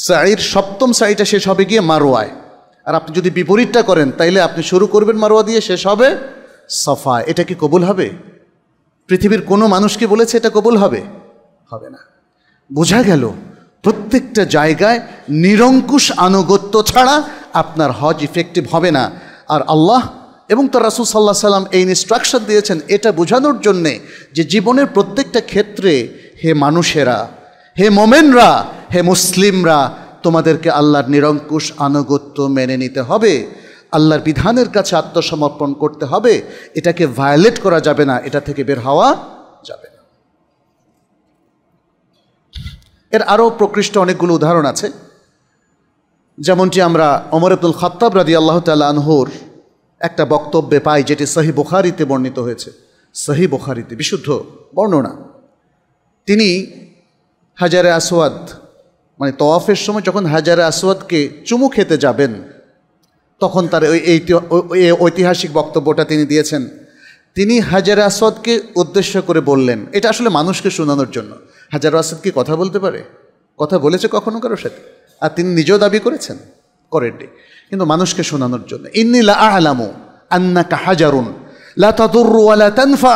সাইর সপ্তম সাইটা শেষ হবে গিয়ে মারোয়ায় আর আপনি যদি বিপরীতটা করেন তাইলে আপনি শুরু করবেন মারোয়া দিয়ে শেষ হবে সাফা এটা কি কবুল হবে পৃথিবীর কোনো মানুষকে বলেছে এটা কবুল হবে হবে না বোঝা গেল প্রত্যেকটা জায়গায় নিরঙ্কুশ আনুগত্য ছাড়া আপনার হজ ইফেক্টিভ হবে না আর আল্লাহ এবং তার রাসুল সাল্লাহ সাল্লাম এই ইনস্ট্রাকশন দিয়েছেন এটা বোঝানোর জন্যে যে জীবনের প্রত্যেকটা ক্ষেত্রে হে মানুষেরা হে মোমেনরা হে মুসলিমরা তোমাদেরকে আল্লাহর নিরঙ্কুশ আনুগত্য মেনে নিতে হবে আল্লাহর বিধানের কাছে আত্মসমর্পণ করতে হবে এটাকে ভায়োলেট করা যাবে না এটা থেকে বের হওয়া এর আরও প্রকৃষ্ট অনেকগুলো উদাহরণ আছে যেমনটি আমরা অমর আব্দুল খাত্তাব রাজি আল্লাহ আনহুর একটা বক্তব্যে পাই যেটি সহি বুখারিতে বর্ণিত হয়েছে সহি বুখারিতে বিশুদ্ধ বর্ণনা তিনি হাজারে আসওয়াদ মানে তওয়াফের সময় যখন হাজারে আসওয়াদকে চুমু খেতে যাবেন তখন তার ওই ঐতিহাসিক বক্তব্যটা তিনি দিয়েছেন তিনি হাজারে আসওয়াদকে উদ্দেশ্য করে বললেন এটা আসলে মানুষকে শোনানোর জন্য হাজার আসাদ কি কথা বলতে পারে কথা বলেছে কখনো কারোর সাথে আর তিনি নিজেও দাবি করেছেন করেননি কিন্তু মানুষকে শোনানোর জন্য ইন্নি আলামু আন্না হাজারুন লা তানফা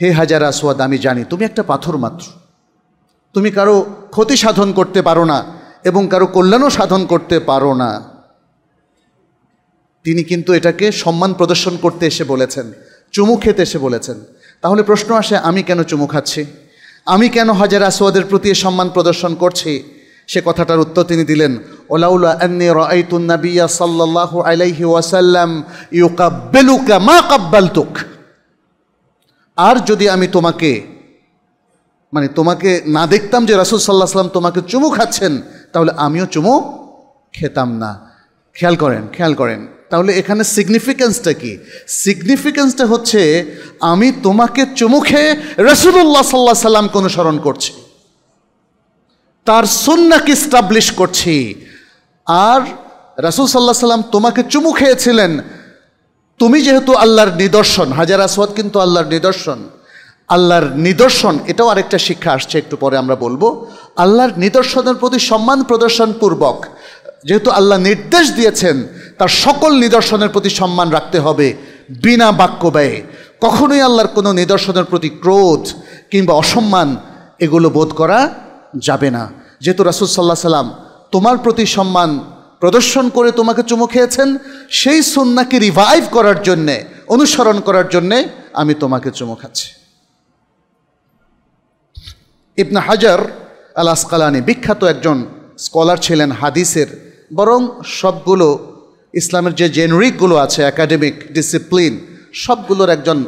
হে হাজার আসওয়াদ আমি জানি তুমি একটা পাথর মাত্র তুমি কারো ক্ষতি সাধন করতে পারো না এবং কারো কল্যাণও সাধন করতে পারো না তিনি কিন্তু এটাকে সম্মান প্রদর্শন করতে এসে বলেছেন চুমু খেতে এসে বলেছেন তাহলে প্রশ্ন আসে আমি কেন চুমু খাচ্ছি আমি কেন হাজার আসোয়াদের প্রতি সম্মান প্রদর্শন করছি সে কথাটার উত্তর তিনি দিলেন ওলাউলা সাল্লাল্লাহু আলাইহি ওয়াসাল্লাম মা আর যদি আমি তোমাকে মানে তোমাকে না দেখতাম যে রাসুল সাল্লাহ সাল্লাম তোমাকে চুমু খাচ্ছেন তাহলে আমিও চুমু খেতাম না খেয়াল করেন খেয়াল করেন তাহলে এখানে সিগনিফিক্যান্সটা কি সিগনিফিক্যান্সটা হচ্ছে আমি তোমাকে চমুখে রসুল্লাহ সাল্লাহ সাল্লাম অনুসরণ করছি তার সুন্নাকে স্টাবলিশ করছি আর রাসুল সাল্লাহ সাল্লাম তোমাকে চুমু খেয়েছিলেন তুমি যেহেতু আল্লাহর নিদর্শন হাজার আসওয়াদ কিন্তু আল্লাহর নিদর্শন আল্লাহর নিদর্শন এটাও আরেকটা শিক্ষা আসছে একটু পরে আমরা বলবো আল্লাহর নিদর্শনের প্রতি সম্মান প্রদর্শন পূর্বক যেহেতু আল্লাহ নির্দেশ দিয়েছেন তার সকল নিদর্শনের প্রতি সম্মান রাখতে হবে বিনা বাক্য ব্যয়ে কখনোই আল্লাহর কোনো নিদর্শনের প্রতি ক্রোধ কিংবা অসম্মান এগুলো বোধ করা যাবে না যেহেতু রাসুল সাল্লাহ সাল্লাম তোমার প্রতি সম্মান প্রদর্শন করে তোমাকে চুমু খেয়েছেন সেই সন্নাকে রিভাইভ করার জন্যে অনুসরণ করার জন্যে আমি তোমাকে চুমু খাচ্ছি ইবনা হাজার আল আসকালানি বিখ্যাত একজন স্কলার ছিলেন হাদিসের বরং সবগুলো ইসলামের যে জেনারিকগুলো আছে একাডেমিক ডিসিপ্লিন সবগুলোর একজন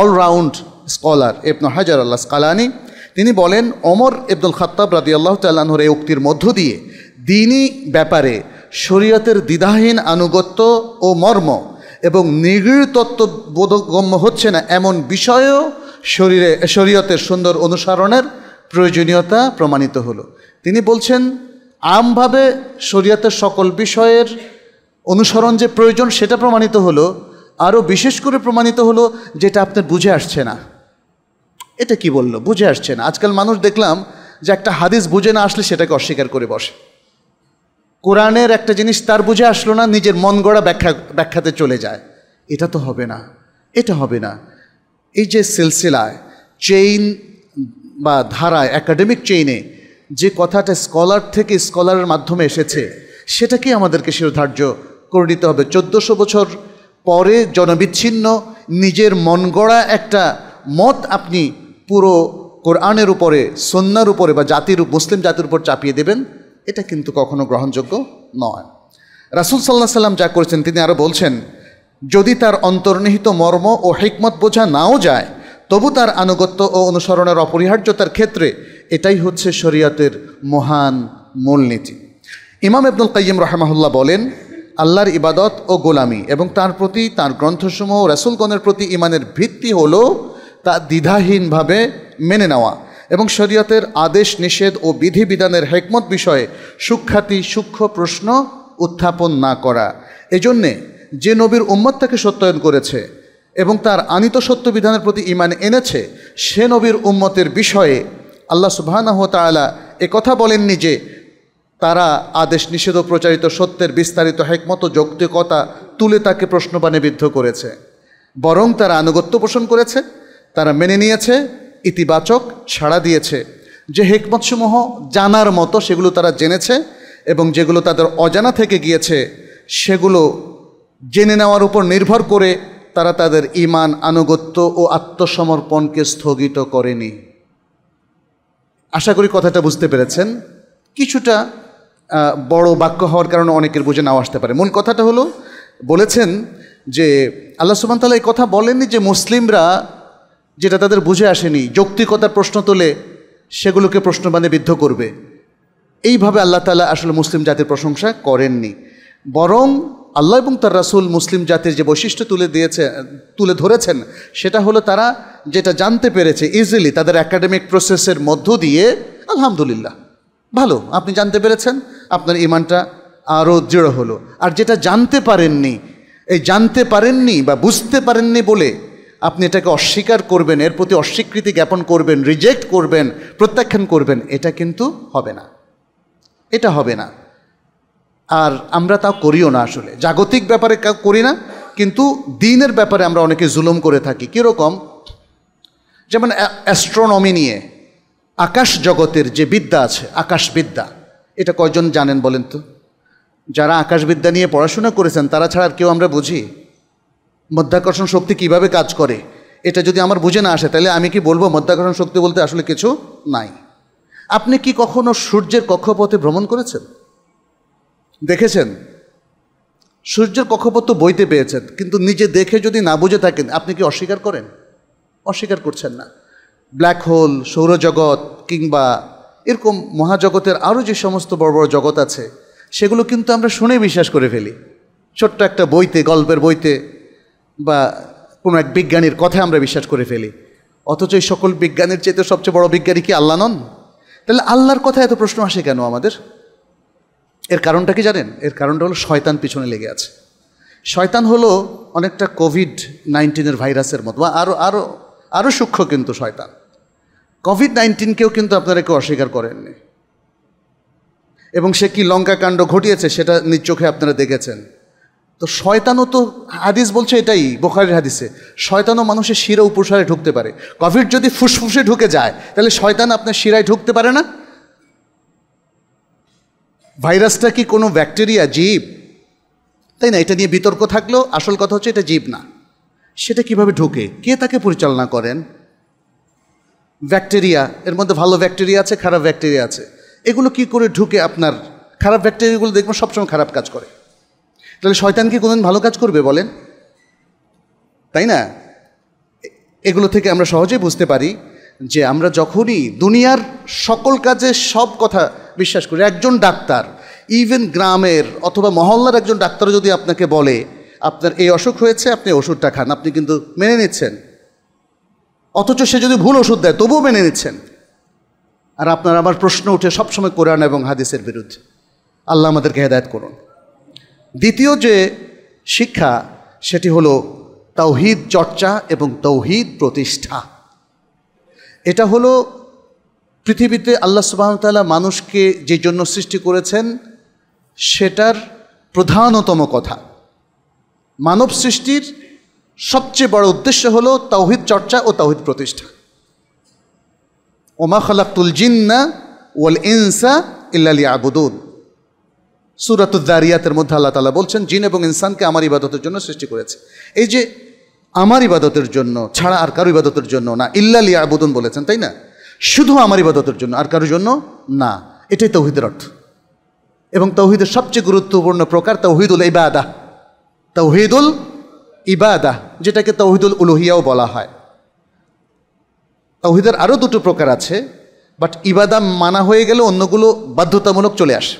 অলরাউন্ড স্কলার ইবনু হাজার আল্লাহ স্কালানি তিনি বলেন অমর ইবনুল খাত্তাব রাদি আল্লাহ তাল্লাহর এই উক্তির মধ্য দিয়ে দিনই ব্যাপারে শরীয়তের দ্বিধাহীন আনুগত্য ও মর্ম এবং নিগৃঢ় তত্ত্ব বোধগম্য হচ্ছে না এমন বিষয়েও শরীরে শরীয়তের সুন্দর অনুসরণের প্রয়োজনীয়তা প্রমাণিত হলো তিনি বলছেন আমভাবে শরীয়তের সকল বিষয়ের অনুসরণ যে প্রয়োজন সেটা প্রমাণিত হলো আরও বিশেষ করে প্রমাণিত হলো যেটা আপনার বুঝে আসছে না এটা কি বললো বুঝে আসছে না আজকাল মানুষ দেখলাম যে একটা হাদিস বুঝে না আসলে সেটাকে অস্বীকার করে বসে কোরআনের একটা জিনিস তার বুঝে আসলো না নিজের মন গড়া ব্যাখ্যা ব্যাখ্যাতে চলে যায় এটা তো হবে না এটা হবে না এই যে সিলসিলায় চেইন বা ধারায় একাডেমিক চেইনে যে কথাটা স্কলার থেকে স্কলারের মাধ্যমে এসেছে সেটাকেই আমাদেরকে শিরোধার্য করে নিতে হবে চোদ্দোশো বছর পরে জনবিচ্ছিন্ন নিজের মন গড়া একটা মত আপনি পুরো কোরআনের উপরে সন্ন্যার উপরে বা জাতির মুসলিম জাতির উপর চাপিয়ে দেবেন এটা কিন্তু কখনো গ্রহণযোগ্য নয় রাসুল সাল্লাহ সাল্লাম যা করেছেন তিনি আরও বলছেন যদি তার অন্তর্নিহিত মর্ম ও হেকমত বোঝা নাও যায় তবু তার আনুগত্য ও অনুসরণের অপরিহার্যতার ক্ষেত্রে এটাই হচ্ছে শরীয়তের মহান মূলনীতি ইমাম আব্দুল কাইম রহমাহুল্লাহ বলেন আল্লাহর ইবাদত ও গোলামি এবং তার প্রতি তার গ্রন্থসমূহ রাসুলগণের প্রতি ইমানের ভিত্তি হল তা দ্বিধাহীনভাবে মেনে নেওয়া এবং শরীয়তের আদেশ নিষেধ ও বিধিবিধানের হেকমত বিষয়ে সুখ্যাতি সূক্ষ্ম প্রশ্ন উত্থাপন না করা এজন্যে যে নবীর উম্মত তাকে সত্যায়ন করেছে এবং তার আনিত সত্য বিধানের প্রতি ইমান এনেছে সে নবীর উম্মতের বিষয়ে আল্লাহ সুবাহানাহ এ কথা বলেননি যে তারা আদেশ নিষেধ প্রচারিত সত্যের বিস্তারিত হেকমত যৌক্তিকতা তুলে তাকে প্রশ্নবাণে বিদ্ধ করেছে বরং তারা আনুগত্য পোষণ করেছে তারা মেনে নিয়েছে ইতিবাচক ছাড়া দিয়েছে যে হেকমতসমূহ জানার মতো সেগুলো তারা জেনেছে এবং যেগুলো তাদের অজানা থেকে গিয়েছে সেগুলো জেনে নেওয়ার উপর নির্ভর করে তারা তাদের ইমান আনুগত্য ও আত্মসমর্পণকে স্থগিত করেনি আশা করি কথাটা বুঝতে পেরেছেন কিছুটা বড় বাক্য হওয়ার কারণে অনেকের বুঝে নাও আসতে পারে মূল কথাটা হলো বলেছেন যে আল্লাহ সুবান তাল্লাহ এই কথা বলেননি যে মুসলিমরা যেটা তাদের বুঝে আসেনি যৌক্তিকতার প্রশ্ন তোলে সেগুলোকে মানে বিদ্ধ করবে এইভাবে আল্লাহ তালা আসলে মুসলিম জাতির প্রশংসা করেননি বরং আল্লাহ এবং তার রাসুল মুসলিম জাতির যে বৈশিষ্ট্য তুলে দিয়েছে তুলে ধরেছেন সেটা হলো তারা যেটা জানতে পেরেছে ইজিলি তাদের একাডেমিক প্রসেসের মধ্য দিয়ে আলহামদুলিল্লাহ ভালো আপনি জানতে পেরেছেন আপনার ইমানটা আরও দৃঢ় হলো আর যেটা জানতে পারেননি এই জানতে পারেননি বা বুঝতে পারেননি বলে আপনি এটাকে অস্বীকার করবেন এর প্রতি অস্বীকৃতি জ্ঞাপন করবেন রিজেক্ট করবেন প্রত্যাখ্যান করবেন এটা কিন্তু হবে না এটা হবে না আর আমরা তা করিও না আসলে জাগতিক ব্যাপারে করি না কিন্তু দিনের ব্যাপারে আমরা অনেকে জুলুম করে থাকি কীরকম যেমন অ্যাস্ট্রোনমি নিয়ে আকাশ জগতের যে বিদ্যা আছে আকাশবিদ্যা এটা কয়জন জানেন বলেন তো যারা আকাশবিদ্যা নিয়ে পড়াশোনা করেছেন তারা ছাড়া আর কেউ আমরা বুঝি মধ্যাকর্ষণ শক্তি কিভাবে কাজ করে এটা যদি আমার বুঝে না আসে তাহলে আমি কি বলবো মধ্যাকর্ষণ শক্তি বলতে আসলে কিছু নাই আপনি কি কখনো সূর্যের কক্ষপথে ভ্রমণ করেছেন দেখেছেন সূর্যের কক্ষপথ তো বইতে পেয়েছেন কিন্তু নিজে দেখে যদি না বুঝে থাকেন আপনি কি অস্বীকার করেন অস্বীকার করছেন না ব্ল্যাক হোল সৌরজগৎ কিংবা এরকম মহাজগতের আরও যে সমস্ত বড় বড় জগৎ আছে সেগুলো কিন্তু আমরা শুনে বিশ্বাস করে ফেলি ছোট্ট একটা বইতে গল্পের বইতে বা কোনো এক বিজ্ঞানীর কথা আমরা বিশ্বাস করে ফেলি অথচ এই সকল বিজ্ঞানের চেয়ে সবচেয়ে বড় বিজ্ঞানী কি আল্লাহ নন তাহলে আল্লাহর কথা এত প্রশ্ন আসে কেন আমাদের এর কারণটা কি জানেন এর কারণটা হলো শয়তান পিছনে লেগে আছে শয়তান হলো অনেকটা কোভিড নাইন্টিনের ভাইরাসের মতো বা আরও আরও আরও সূক্ষ্ম কিন্তু শয়তান কোভিড নাইন্টিনকেও কিন্তু আপনারা কেউ অস্বীকার করেননি এবং সে কি লঙ্কাকাণ্ড ঘটিয়েছে সেটা নিজ চোখে আপনারা দেখেছেন তো শয়তানও তো হাদিস বলছে এটাই বোখারের হাদিসে শয়তানও মানুষের শিরা উপসারে ঢুকতে পারে কোভিড যদি ফুসফুসে ঢুকে যায় তাহলে শয়তান আপনার শিরায় ঢুকতে পারে না ভাইরাসটা কি কোনো ব্যাকটেরিয়া জীব তাই না এটা নিয়ে বিতর্ক থাকলেও আসল কথা হচ্ছে এটা জীব না সেটা কিভাবে ঢোকে কে তাকে পরিচালনা করেন ব্যাকটেরিয়া এর মধ্যে ভালো ব্যাকটেরিয়া আছে খারাপ ব্যাকটেরিয়া আছে এগুলো কি করে ঢুকে আপনার খারাপ ব্যাকটেরিয়াগুলো দেখবেন সবসময় খারাপ কাজ করে তাহলে শয়তান কি কোনোদিন ভালো কাজ করবে বলেন তাই না এগুলো থেকে আমরা সহজেই বুঝতে পারি যে আমরা যখনই দুনিয়ার সকল কাজে সব কথা বিশ্বাস করি একজন ডাক্তার ইভেন গ্রামের অথবা মহল্লার একজন ডাক্তার যদি আপনাকে বলে আপনার এই অসুখ হয়েছে আপনি ওষুধটা খান আপনি কিন্তু মেনে নিচ্ছেন অথচ সে যদি ভুল ওষুধ দেয় তবুও মেনে নিচ্ছেন আর আপনার আমার প্রশ্ন উঠে সবসময় কোরআন এবং হাদিসের বিরুদ্ধে আল্লাহ আমাদেরকে হেদায়ত করুন দ্বিতীয় যে শিক্ষা সেটি হলো তৌহিদ চর্চা এবং তৌহিদ প্রতিষ্ঠা এটা হলো পৃথিবীতে আল্লাহ সুবাহতাল্লাহ মানুষকে যে জন্য সৃষ্টি করেছেন সেটার প্রধানতম কথা মানব সৃষ্টির সবচেয়ে বড় উদ্দেশ্য হলো তৌহিদ চর্চা ও তৌহিদ প্রতিষ্ঠা ওমা খালাকুল জিন্না ওয়াল ইনসা ইল্লালি আবুদুন সুরাতুদ্দারিয়াতের মধ্যে আল্লাহ তালা বলছেন জিন এবং ইনসানকে আমার ইবাদতের জন্য সৃষ্টি করেছে এই যে আমার ইবাদতের জন্য ছাড়া আর কারো ইবাদতের জন্য না ইল্লা আবুদুন বলেছেন তাই না শুধু আমার ইবাদতের জন্য আর কারোর জন্য না এটাই তৌহিদের অর্থ এবং তৌহিদের সবচেয়ে গুরুত্বপূর্ণ প্রকার তৌহিদুল ইবাদা তৌহিদুল ইবাদাহ যেটাকে তৌহিদুল উলুহিয়াও বলা হয় তৌহিদের আরও দুটো প্রকার আছে বাট ইবাদা মানা হয়ে গেলে অন্যগুলো বাধ্যতামূলক চলে আসে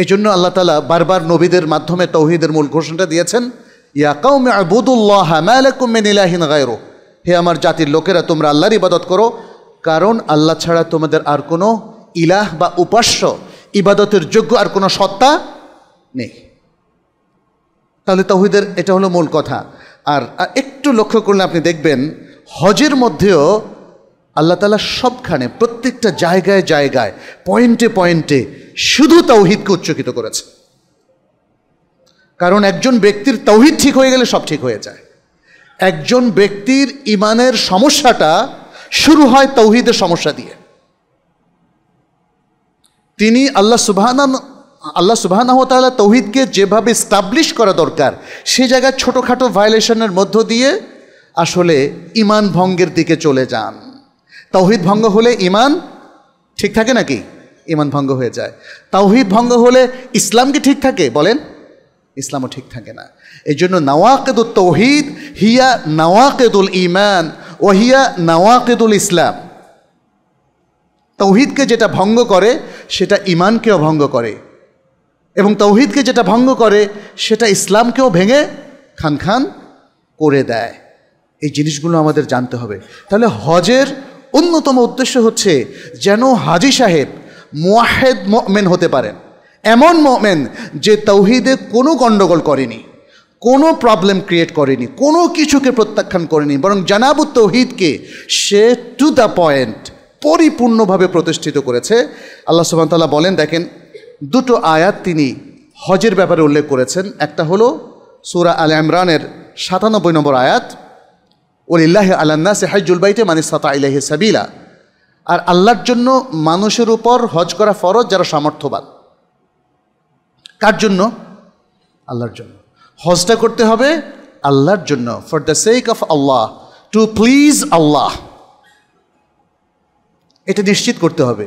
এই জন্য আল্লাহ তালা বারবার নবীদের মাধ্যমে তৌহিদের মূল ঘোষণাটা দিয়েছেন ইয়াকাউমে হে আমার জাতির লোকেরা তোমরা আল্লাহর ইবাদত করো কারণ আল্লাহ ছাড়া তোমাদের আর কোনো ইলাহ বা উপাস্য ইবাদতের যোগ্য আর কোনো সত্তা নেই তাহলে তহিদের এটা হলো মূল কথা আর একটু লক্ষ্য করলে আপনি দেখবেন হজের মধ্যেও আল্লাহ তালা সবখানে প্রত্যেকটা জায়গায় জায়গায় পয়েন্টে পয়েন্টে শুধু তৌহিদকে উচ্চকিত করেছে কারণ একজন ব্যক্তির তৌহিদ ঠিক হয়ে গেলে সব ঠিক হয়ে যায় একজন ব্যক্তির ইমানের সমস্যাটা শুরু হয় তৌহিদের সমস্যা দিয়ে তিনি আল্লাহ সুবাহান আল্লাহ সুবাহানাহ তাল্লাহ তৌহিদকে যেভাবে স্টাবলিশ করা দরকার সে জায়গায় ছোটোখাটো ভায়োলেশনের মধ্য দিয়ে আসলে ইমান ভঙ্গের দিকে চলে যান তৌহিদ ভঙ্গ হলে ইমান ঠিক থাকে নাকি ইমান ভঙ্গ হয়ে যায় তাওহিদ ভঙ্গ হলে ইসলাম কি ঠিক থাকে বলেন ইসলামও ঠিক থাকে না এই জন্য নওয়াকেদুল তৌহিদ হিয়া নওয়াকেদুল ইমান ও হিয়া নওয়াকেদুল ইসলাম তৌহিদকে যেটা ভঙ্গ করে সেটা ইমানকেও ভঙ্গ করে এবং তৌহিদকে যেটা ভঙ্গ করে সেটা ইসলামকেও ভেঙে খান খান করে দেয় এই জিনিসগুলো আমাদের জানতে হবে তাহলে হজের অন্যতম উদ্দেশ্য হচ্ছে যেন হাজি সাহেব মোয়াহেদ মেন হতে পারেন এমন মেন যে তৌহিদে কোনো গণ্ডগোল করেনি কোনো প্রবলেম ক্রিয়েট করেনি কোনো কিছুকে প্রত্যাখ্যান করেনি বরং জানাবু তৌহিদকে সে টু দ্য পয়েন্ট পরিপূর্ণভাবে প্রতিষ্ঠিত করেছে আল্লাহ তাল্লাহ বলেন দেখেন দুটো আয়াত তিনি হজের ব্যাপারে উল্লেখ করেছেন একটা হলো সুরা আল ইমরানের সাতানব্বই নম্বর আয়াত ওলিল্লাহ সে সেহাইজুল বাইতে মানে সাতা ইলাহি সাবিলা আর আল্লাহর জন্য মানুষের উপর হজ করা ফরজ যারা সামর্থ্যবান কার জন্য আল্লাহর জন্য হজটা করতে হবে আল্লাহর জন্য for the sake of Allah to please Allah এটা নিশ্চিত করতে হবে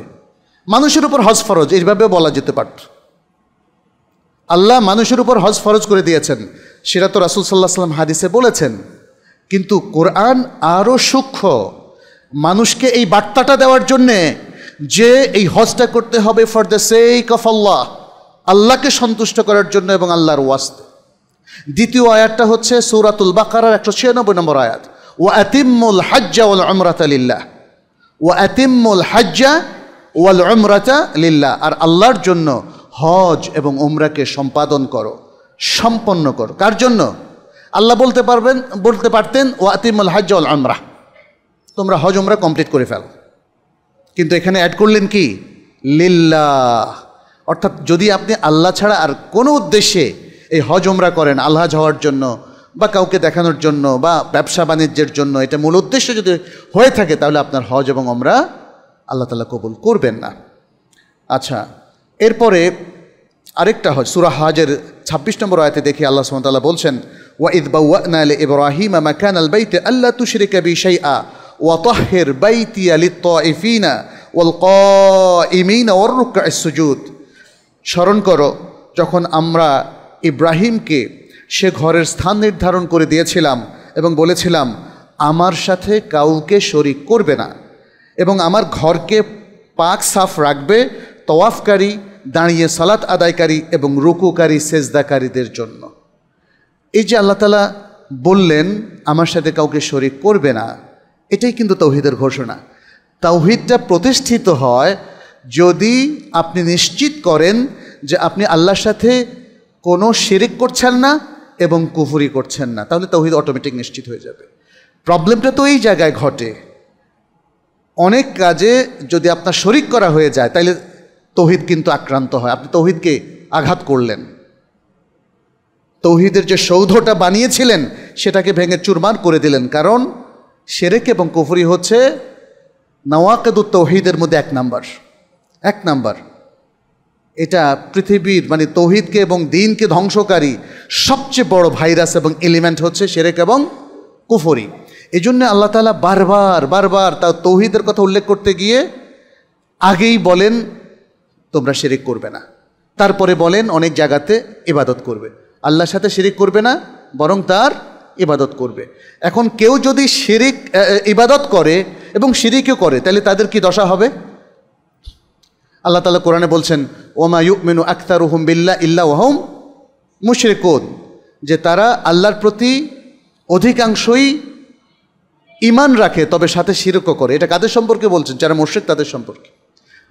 মানুষের উপর হজ ফরজ এইভাবে বলা যেতে পারত আল্লাহ মানুষের উপর হজ ফরজ করে দিয়েছেন সেটা তো রাসুল সাল্লাহ সাল্লাম হাদিসে বলেছেন কিন্তু কোরআন আরও সূক্ষ্ম মানুষকে এই বার্তাটা দেওয়ার জন্যে যে এই হজটা করতে হবে for the sake of Allah আল্লাহকে সন্তুষ্ট করার জন্য এবং আল্লাহর ওয়াস্ত দ্বিতীয় আয়াতটা হচ্ছে সৌরাতুল বাকারার একশো ছিয়ানব্বই নম্বর আয়াত ও আতিমুল হাজ্জা ওল আমরাত আলিল্লাহ ও আতিমুল হাজ্জা ওয়াল উমরাটা লিল্লা আর আল্লাহর জন্য হজ এবং উমরাকে সম্পাদন করো সম্পন্ন করো কার জন্য আল্লাহ বলতে পারবেন বলতে পারতেন ও আতিমুল হাজ অল আমরা তোমরা হজ উমরা কমপ্লিট করে ফেল কিন্তু এখানে অ্যাড করলেন কি লিল্লা অর্থাৎ যদি আপনি আল্লাহ ছাড়া আর কোনো উদ্দেশ্যে এই হজ উমরা করেন আল্লাহ হওয়ার জন্য বা কাউকে দেখানোর জন্য বা ব্যবসা বাণিজ্যের জন্য এটা মূল উদ্দেশ্য যদি হয়ে থাকে তাহলে আপনার হজ এবং আমরা আল্লাহ তালা কবুল করবেন না আচ্ছা এরপরে আরেকটা হয় সুরা হাজের ছাব্বিশ নম্বর আয়তে দেখে আল্লাহ সুমতাল্লাহ বলছেন ওয়া ইদবাউনা আল ইব্রাহিম মাকান আল বাইতে আল্লাহ তুশরিকা বিশাইআ ওয়া তাহির বাইতি ত ইফিনা ওয়াল ক ওয়ার রুকআ সুজুদ স্মরণ করো যখন আমরা ইব্রাহিমকে সে ঘরের স্থান নির্ধারণ করে দিয়েছিলাম এবং বলেছিলাম আমার সাথে কাউকে শরিক করবে না এবং আমার ঘরকে পাক সাফ রাখবে তওয়াফকারী দাঁড়িয়ে সালাত আদায়কারী এবং রুকুকারী সেজদাকারীদের জন্য এই যে আল্লাহ তালা বললেন আমার সাথে কাউকে শরিক করবে না এটাই কিন্তু তৌহিদের ঘোষণা তাওহিদটা প্রতিষ্ঠিত হয় যদি আপনি নিশ্চিত করেন যে আপনি আল্লাহর সাথে কোনো শিরিক করছেন না এবং কুফুরি করছেন না তাহলে তৌহিদ অটোমেটিক নিশ্চিত হয়ে যাবে প্রবলেমটা তো এই জায়গায় ঘটে অনেক কাজে যদি আপনার শরিক করা হয়ে যায় তাহলে তৌহিদ কিন্তু আক্রান্ত হয় আপনি তৌহিদকে আঘাত করলেন তৌহিদের যে সৌধটা বানিয়েছিলেন সেটাকে ভেঙে চুরমার করে দিলেন কারণ সেরেক এবং কুফরি হচ্ছে নওয়াকেদু তৌহিদের মধ্যে এক নাম্বার এক নাম্বার এটা পৃথিবীর মানে তৌহিদকে এবং দিনকে ধ্বংসকারী সবচেয়ে বড় ভাইরাস এবং এলিমেন্ট হচ্ছে সেরেক এবং কুফরি এই জন্য আল্লাহ তালা বারবার বারবার তার তৌহিদের কথা উল্লেখ করতে গিয়ে আগেই বলেন তোমরা শিরিক করবে না তারপরে বলেন অনেক জায়গাতে ইবাদত করবে আল্লাহর সাথে শিরিক করবে না বরং তার ইবাদত করবে এখন কেউ যদি শিরিক ইবাদত করে এবং শিরিকও করে তাহলে তাদের কি দশা হবে আল্লাহ তালা কোরআনে বলছেন ওমা মেনু আখতার ওহম বিল্লা ইল্লা ওহম মুশরিকুন যে তারা আল্লাহর প্রতি অধিকাংশই ইমান রাখে তবে সাথে শিরক করে এটা কাদের সম্পর্কে বলছেন যারা মুর্শিক তাদের সম্পর্কে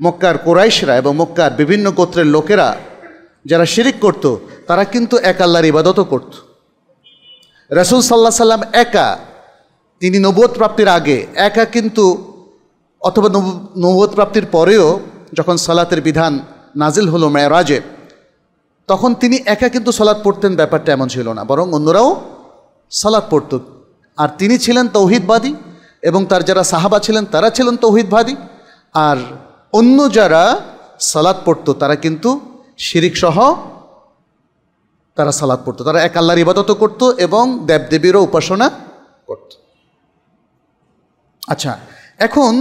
মক্কার কোরাইশরা এবং মক্কার বিভিন্ন গোত্রের লোকেরা যারা শিরিক করত তারা কিন্তু এক আল্লাহর ইবাদতও করত রাসুল সাল্লাহ সাল্লাম একা তিনি নবুয়ত প্রাপ্তির আগে একা কিন্তু অথবা নবুয়ত প্রাপ্তির পরেও যখন সালাতের বিধান নাজিল হলো মেয়রাজে তখন তিনি একা কিন্তু সালাদ পড়তেন ব্যাপারটা এমন ছিল না বরং অন্যরাও সালাদ পড়ত আর তিনি ছিলেন তৌহিদবাদী এবং তার যারা সাহাবা ছিলেন তারা ছিলেন তৌহিদবাদী আর অন্য যারা সালাদ পড়ত তারা কিন্তু শিরিক সহ তারা সালাদ পড়ত তারা এক আল্লাহর ইবাদত করত এবং দেবদেবীরও উপাসনা করত আচ্ছা এখন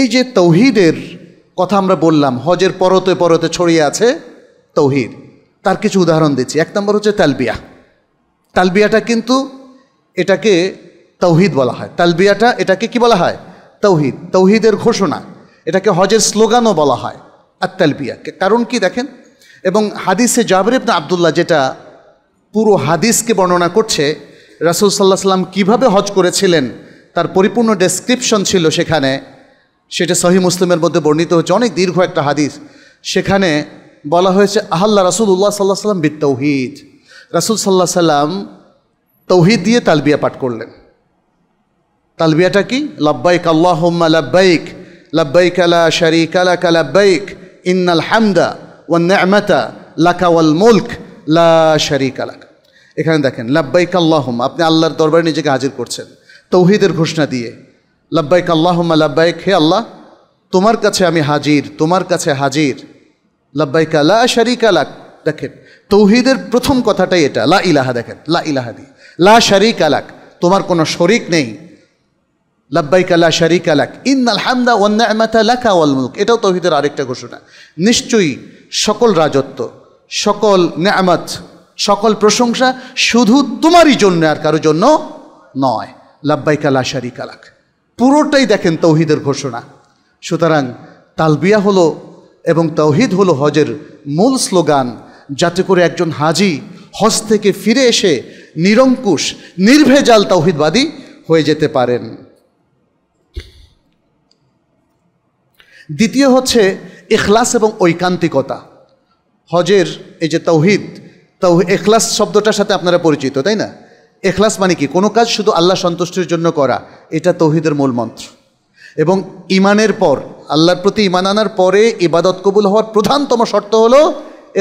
এই যে তৌহিদের কথা আমরা বললাম হজের পরতে পরতে ছড়িয়ে আছে তৌহিদ তার কিছু উদাহরণ দিচ্ছি এক নম্বর হচ্ছে তালবিয়া তালবিয়াটা কিন্তু এটাকে তৌহিদ বলা হয় তালবিয়াটা এটাকে কি বলা হয় তৌহিদ তৌহিদের ঘোষণা এটাকে হজের স্লোগানও বলা হয় আর তালবিয়াকে কারণ কি দেখেন এবং হাদিসে জাবর না আবদুল্লাহ যেটা পুরো হাদিসকে বর্ণনা করছে রাসুল সাল্লাহ সাল্লাম কীভাবে হজ করেছিলেন তার পরিপূর্ণ ডেসক্রিপশন ছিল সেখানে সেটা সহি মুসলিমের মধ্যে বর্ণিত হচ্ছে অনেক দীর্ঘ একটা হাদিস সেখানে বলা হয়েছে আহল্লা রাসুল উল্লাহ সাল্লাহ সাল্লাম তৌহিদ রাসুল সাল্লাহ সাল্লাম তৌহিদ দিয়ে তালবিয়া পাঠ করলেন তালবিয়াটা কি লব্বাইক আল্লাহ লব্বাইক লব্বাইক আলা শারিক আলা কালাব্বাইক ইন্নাল হামদা ওয়ান নি'মাতা লাকা ওয়াল মুলক লা শারিক আলাক এখানে দেখেন লব্বাইক আল্লাহম আপনি আল্লাহর দরবারে নিজেকে হাজির করছেন তৌহিদের ঘোষণা দিয়ে লব্বাইক আল্লাহম্মা লব্বাইক হে আল্লাহ তোমার কাছে আমি হাজির তোমার কাছে হাজির লব্বাইক লা শারিক আলাক দেখেন তৌহিদের প্রথম কথাটাই এটা লা ইলাহা দেখেন লা ইলাহা দিয়ে লা শারিক আলাক তোমার কোনো শরিক নেই লাব্বাইক আল্লাহ শারিক আলাক ইন্নাল হামদা ওয়ান্নামাতা লাকা ওয়াল মুলক এটাও তৌহিদের আরেকটা ঘোষণা নিশ্চয়ই সকল রাজত্ব সকল ন্যামাত সকল প্রশংসা শুধু তোমারই জন্য আর কারো জন্য নয় লাব্বাইক আল্লাহ শারিক আলাক পুরোটাই দেখেন তৌহিদের ঘোষণা সুতরাং তালবিয়া হলো এবং তৌহিদ হলো হজের মূল স্লোগান যাতে করে একজন হাজি হজ থেকে ফিরে এসে নিরঙ্কুশ নির্ভেজাল তৌহিদবাদী হয়ে যেতে পারেন দ্বিতীয় হচ্ছে এখলাস এবং ঐকান্তিকতা হজের এই যে তৌহিদ তৌ এখলাস শব্দটার সাথে আপনারা পরিচিত তাই না এখলাস মানে কি কোনো কাজ শুধু আল্লাহ সন্তুষ্টির জন্য করা এটা তৌহিদের মূল মন্ত্র এবং ইমানের পর আল্লাহর প্রতি ইমান আনার পরে ইবাদত কবুল হওয়ার প্রধানতম শর্ত হলো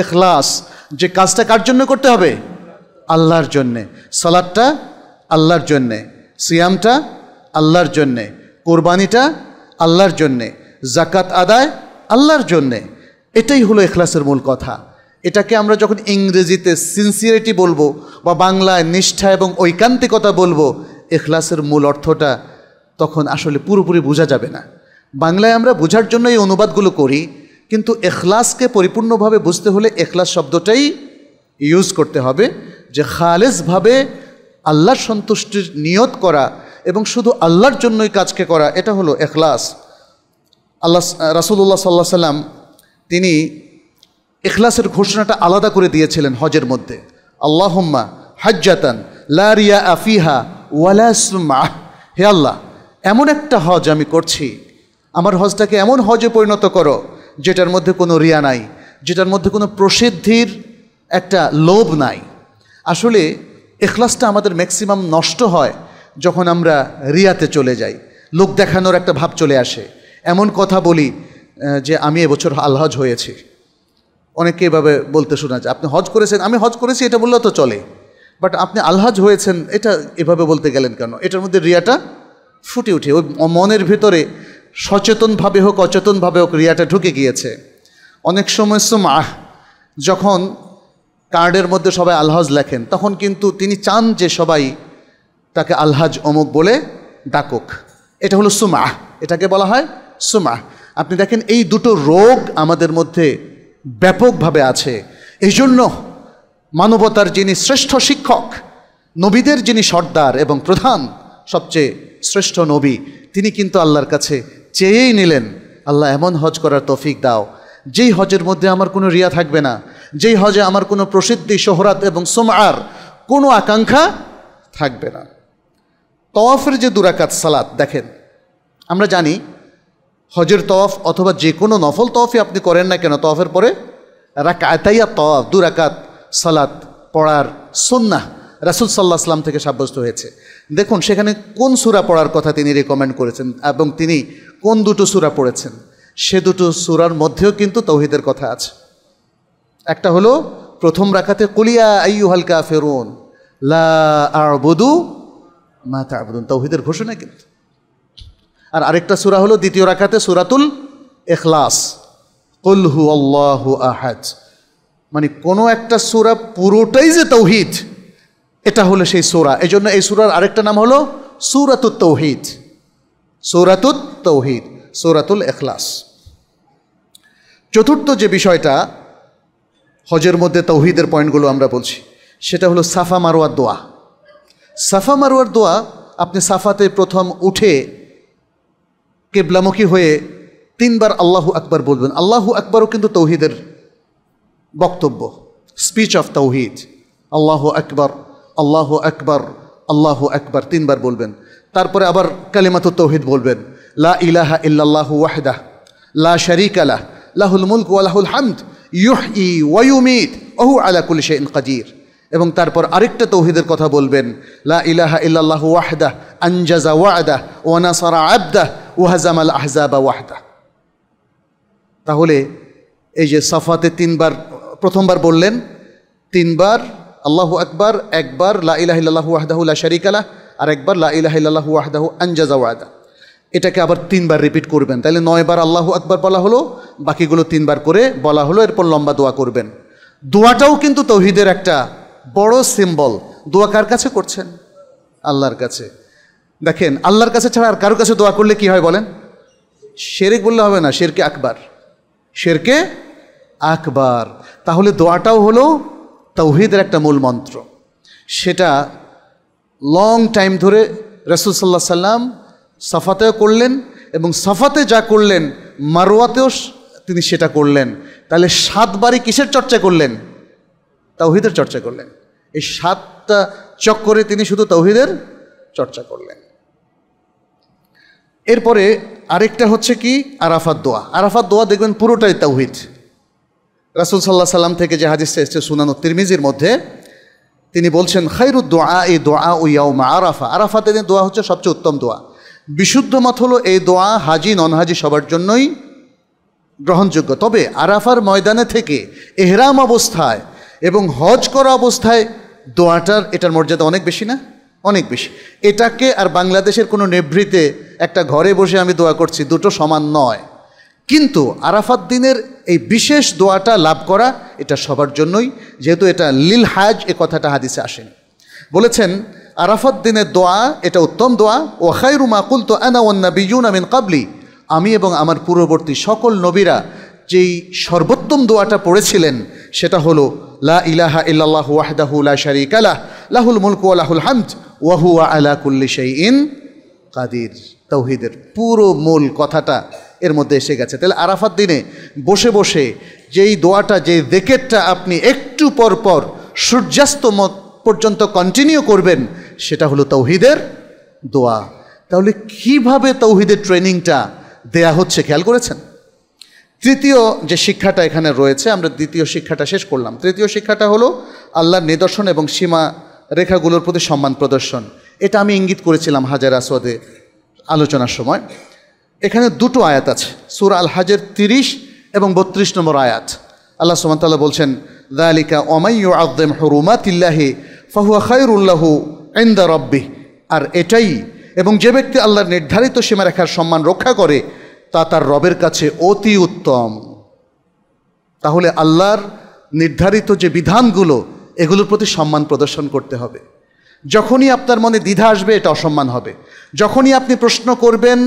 এখলাস যে কাজটা কার জন্য করতে হবে আল্লাহর জন্যে সালাদটা আল্লাহর জন্যে সিয়ামটা আল্লাহর জন্যে কোরবানিটা আল্লাহর জন্যে জাকাত আদায় আল্লাহর জন্যে এটাই হলো এখলাসের মূল কথা এটাকে আমরা যখন ইংরেজিতে সিনসিয়ারিটি বলবো বা বাংলায় নিষ্ঠা এবং ঐকান্তিকতা বলবো এখলাসের মূল অর্থটা তখন আসলে পুরোপুরি বোঝা যাবে না বাংলায় আমরা বোঝার জন্য এই অনুবাদগুলো করি কিন্তু এখলাসকে পরিপূর্ণভাবে বুঝতে হলে এখলাস শব্দটাই ইউজ করতে হবে যে খালেসভাবে আল্লাহর সন্তুষ্টির নিয়ত করা এবং শুধু আল্লাহর জন্যই কাজকে করা এটা হলো এখলাস আল্লাহ রাসুল্লাহ সাল্লাহ সাল্লাম তিনি এখলাসের ঘোষণাটা আলাদা করে দিয়েছিলেন হজের মধ্যে আল্লাহম্মা হাজ্জাতান লারিয়া আফিহা ওয়ালাসমা হে আল্লাহ এমন একটা হজ আমি করছি আমার হজটাকে এমন হজে পরিণত করো যেটার মধ্যে কোনো রিয়া নাই যেটার মধ্যে কোনো প্রসিদ্ধির একটা লোভ নাই আসলে এখলাসটা আমাদের ম্যাক্সিমাম নষ্ট হয় যখন আমরা রিয়াতে চলে যাই লোক দেখানোর একটা ভাব চলে আসে এমন কথা বলি যে আমি এবছর আলহজ হয়েছি অনেকে এভাবে বলতে শোনা যায় আপনি হজ করেছেন আমি হজ করেছি এটা বললেও তো চলে বাট আপনি আলহাজ হয়েছেন এটা এভাবে বলতে গেলেন কেন এটার মধ্যে রিয়াটা ফুটে উঠে ওই মনের ভিতরে সচেতনভাবে হোক অচেতনভাবে হোক রিয়াটা ঢুকে গিয়েছে অনেক সময় সময় যখন কার্ডের মধ্যে সবাই আলহাজ লেখেন তখন কিন্তু তিনি চান যে সবাই তাকে আলহাজ অমুক বলে ডাকুক এটা হলো সুমা এটাকে বলা হয় সুমা আপনি দেখেন এই দুটো রোগ আমাদের মধ্যে ব্যাপকভাবে আছে এই জন্য মানবতার যিনি শ্রেষ্ঠ শিক্ষক নবীদের যিনি সর্দার এবং প্রধান সবচেয়ে শ্রেষ্ঠ নবী তিনি কিন্তু আল্লাহর কাছে চেয়েই নিলেন আল্লাহ এমন হজ করার তৌফিক দাও যেই হজের মধ্যে আমার কোনো রিয়া থাকবে না যেই হজে আমার কোনো প্রসিদ্ধি শোহরাত এবং সোমার কোনো আকাঙ্ক্ষা থাকবে না তওয়াফের যে দুরাকাত সালাত দেখেন আমরা জানি হজের তওয়াফ অথবা যে কোনো নফল তওয়াফই আপনি করেন না কেন তওয়াফের পরে তফ তওয়াফ দুরাকাত সালাত পড়ার সন্ন্যাহ রাসুল সাল্লাহ আসলাম থেকে সাব্যস্ত হয়েছে দেখুন সেখানে কোন সুরা পড়ার কথা তিনি রেকমেন্ড করেছেন এবং তিনি কোন দুটো সুরা পড়েছেন সে দুটো সুরার মধ্যেও কিন্তু তৌহিদের কথা আছে একটা হলো প্রথম রাখাতে কুলিয়া আইয়ুহাল হালকা লা আবুদু মা তাবুদুন তৌহিদের ঘোষণা কিন্তু আর আরেকটা সূরা হলো দ্বিতীয় রাখাতে সুরাতুল এখলাস কলহু হু আল্লাহ আহাদ মানে কোনো একটা সূরা পুরোটাই যে তৌহিদ এটা হলো সেই সূরা এই জন্য এই সূরার আরেকটা নাম হলো সুরাতুত তৌহিদ সূরাতুত তৌহিদ সূরাতুল এখলাস চতুর্থ যে বিষয়টা হজের মধ্যে তৌহিদের পয়েন্টগুলো আমরা বলছি সেটা হলো সাফা মারোয়ার দোয়া সাফা মারোয়ার দোয়া আপনি সাফাতে প্রথম উঠে কেবলামুখী হয়ে তিনবার আল্লাহু আকবার বলবেন আল্লাহু আকবারও কিন্তু তৌহিদের বক্তব্য স্পিচ অফ তৌহিদ আল্লাহু আকবার আল্লাহু আকবার আল্লাহু আকবার তিনবার বলবেন তারপরে আবার কালিমাতু তৌহিদ বলবেন লা ইলাহা ইল্লাল্লাহু ওয়াহদাহ লা শারিক আলাহ লাহুল মুলক ওয়ালাহুল হামদ ইউহি ওয়ুমিত ওহু আলা কুল শেন কাজির এবং তারপর আরেকটা তৌহিদের কথা বলবেন লা ইলাহা ইল্লাল্লাহ ওয়াহদা আনজাজা ওয়াদা ওয়ানাসারা আবদা ওয়াহাজামাল আহজাবা ওয়াহদা তাহলে এই যে সাফাতে তিনবার প্রথমবার বললেন তিনবার আল্লাহু আকবার একবার লা ইলাহ ইল্লাল্লাহু ওয়াহদাহু লা শারিকালাহ আর একবার লা ইলাহ ইল্লাল্লাহু ওয়াহদাহু আনজাজা ওয়াদা এটাকে আবার তিনবার রিপিট করবেন তাহলে নয়বার আল্লাহু আকবার বলা হলো বাকিগুলো তিনবার করে বলা হলো এরপর লম্বা দোয়া করবেন দোয়াটাও কিন্তু তৌহিদের একটা বড় সিম্বল দোয়া কার কাছে করছেন আল্লাহর কাছে দেখেন আল্লাহর কাছে ছাড়া আর কারো কাছে দোয়া করলে কি হয় বলেন শেরেক বললে হবে না শেরকে আকবার শেরকে আকবার তাহলে দোয়াটাও হলো তৌহিদের একটা মূল মন্ত্র সেটা লং টাইম ধরে রসুল সাল্লাহ সাল্লাম সাফাতেও করলেন এবং সাফাতে যা করলেন মারোয়াতেও তিনি সেটা করলেন তাহলে সাত বারে কিসের চর্চা করলেন তাওহিদের চর্চা করলেন এই সাতটা চক্করে তিনি শুধু তাওহিদের চর্চা করলেন এরপরে আরেকটা হচ্ছে কি আরাফাত দোয়া আরাফাত দোয়া দেখবেন পুরোটাই তাওহিদ রাসুল সাল্লাহ সাল্লাম থেকে যে হাদিসটা এসছে সুনানো তিরমিজির মধ্যে তিনি বলছেন খাইরু দোয়া এ দোয়া ও ইয়াউমা আরাফা আরাফাতে দোয়া হচ্ছে সবচেয়ে উত্তম দোয়া বিশুদ্ধ মত হলো এই দোয়া হাজি নন হাজি সবার জন্যই গ্রহণযোগ্য তবে আরাফার ময়দানে থেকে এহরাম অবস্থায় এবং হজ করা অবস্থায় দোয়াটার এটার মর্যাদা অনেক বেশি না অনেক বেশি এটাকে আর বাংলাদেশের কোনো নিভৃতে একটা ঘরে বসে আমি দোয়া করছি দুটো সমান নয় কিন্তু আরাফাত দিনের এই বিশেষ দোয়াটা লাভ করা এটা সবার জন্যই যেহেতু এটা লিল হাজ এ কথাটা হাদিসে আসেন বলেছেন আরাফাত দিনের দোয়া এটা উত্তম দোয়া ও খাইরুমা কুলতো আনা ওন্না বিজুনা মিন কাবলি আমি এবং আমার পূর্ববর্তী সকল নবীরা যেই সর্বোত্তম দোয়াটা পড়েছিলেন সেটা হলো লা ইলাহা ইল্লাল্লাহু ওয়াহদাহু লা শারীক লাহ লাহুল মুলকু ওয়া লাহুল হামদ ওয়া হুয়া আলা কুল্লি শাইইন কাদির তৌহিদের পুরো মূল কথাটা এর মধ্যে এসে গেছে তাহলে আরাফাত দিনে বসে বসে যেই দোয়াটা যেই দেকেটটা আপনি একটু পর পর সূর্যাস্ত পর্যন্ত কন্টিনিউ করবেন সেটা হলো তৌহিদের দোয়া তাহলে কিভাবে তৌহিদের ট্রেনিংটা দেয়া হচ্ছে খেয়াল করেছেন তৃতীয় যে শিক্ষাটা এখানে রয়েছে আমরা দ্বিতীয় শিক্ষাটা শেষ করলাম তৃতীয় শিক্ষাটা হলো আল্লাহর নিদর্শন এবং সীমা রেখাগুলোর প্রতি সম্মান প্রদর্শন এটা আমি ইঙ্গিত করেছিলাম হাজার আসওয়াদে আলোচনার সময় এখানে দুটো আয়াত আছে সুর আল হাজের তিরিশ এবং বত্রিশ নম্বর আয়াত আল্লাহ সুমতাল্লাহ বলছেন দালিকা অমাইয় আদম হরুমাতিল্লাহি ফাহুয়া খায়রুল্লাহ এন্দা রব্বি আর এটাই এবং যে ব্যক্তি আল্লাহর নির্ধারিত সীমারেখার সম্মান রক্ষা করে তা তার রবের কাছে অতি উত্তম তাহলে আল্লাহর নির্ধারিত যে বিধানগুলো এগুলোর প্রতি সম্মান প্রদর্শন করতে হবে যখনই আপনার মনে দ্বিধা আসবে এটা অসম্মান হবে যখনই আপনি প্রশ্ন করবেন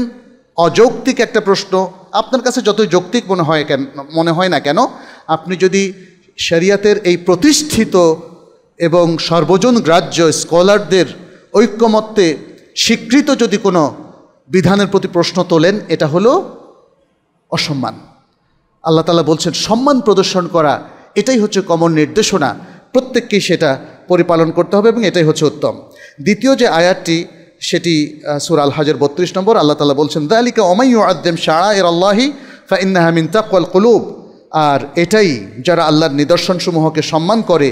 অযৌক্তিক একটা প্রশ্ন আপনার কাছে যতই যৌক্তিক মনে হয় কেন মনে হয় না কেন আপনি যদি শরিয়াতের এই প্রতিষ্ঠিত এবং সর্বজন গ্রাহ্য স্কলারদের ঐক্যমত্যে স্বীকৃত যদি কোনো বিধানের প্রতি প্রশ্ন তোলেন এটা হলো অসম্মান আল্লাহ তালা বলছেন সম্মান প্রদর্শন করা এটাই হচ্ছে কমন নির্দেশনা প্রত্যেককেই সেটা পরিপালন করতে হবে এবং এটাই হচ্ছে উত্তম দ্বিতীয় যে আয়ারটি সেটি সুর আল হাজের বত্রিশ নম্বর আল্লাহ তালা বলছেন দালিকা অমাই আদ্দেম শাহ এর আল্লাহি ফা ইন্নাহামিন তাকওয়াল কলুব আর এটাই যারা আল্লাহর নিদর্শনসমূহকে সম্মান করে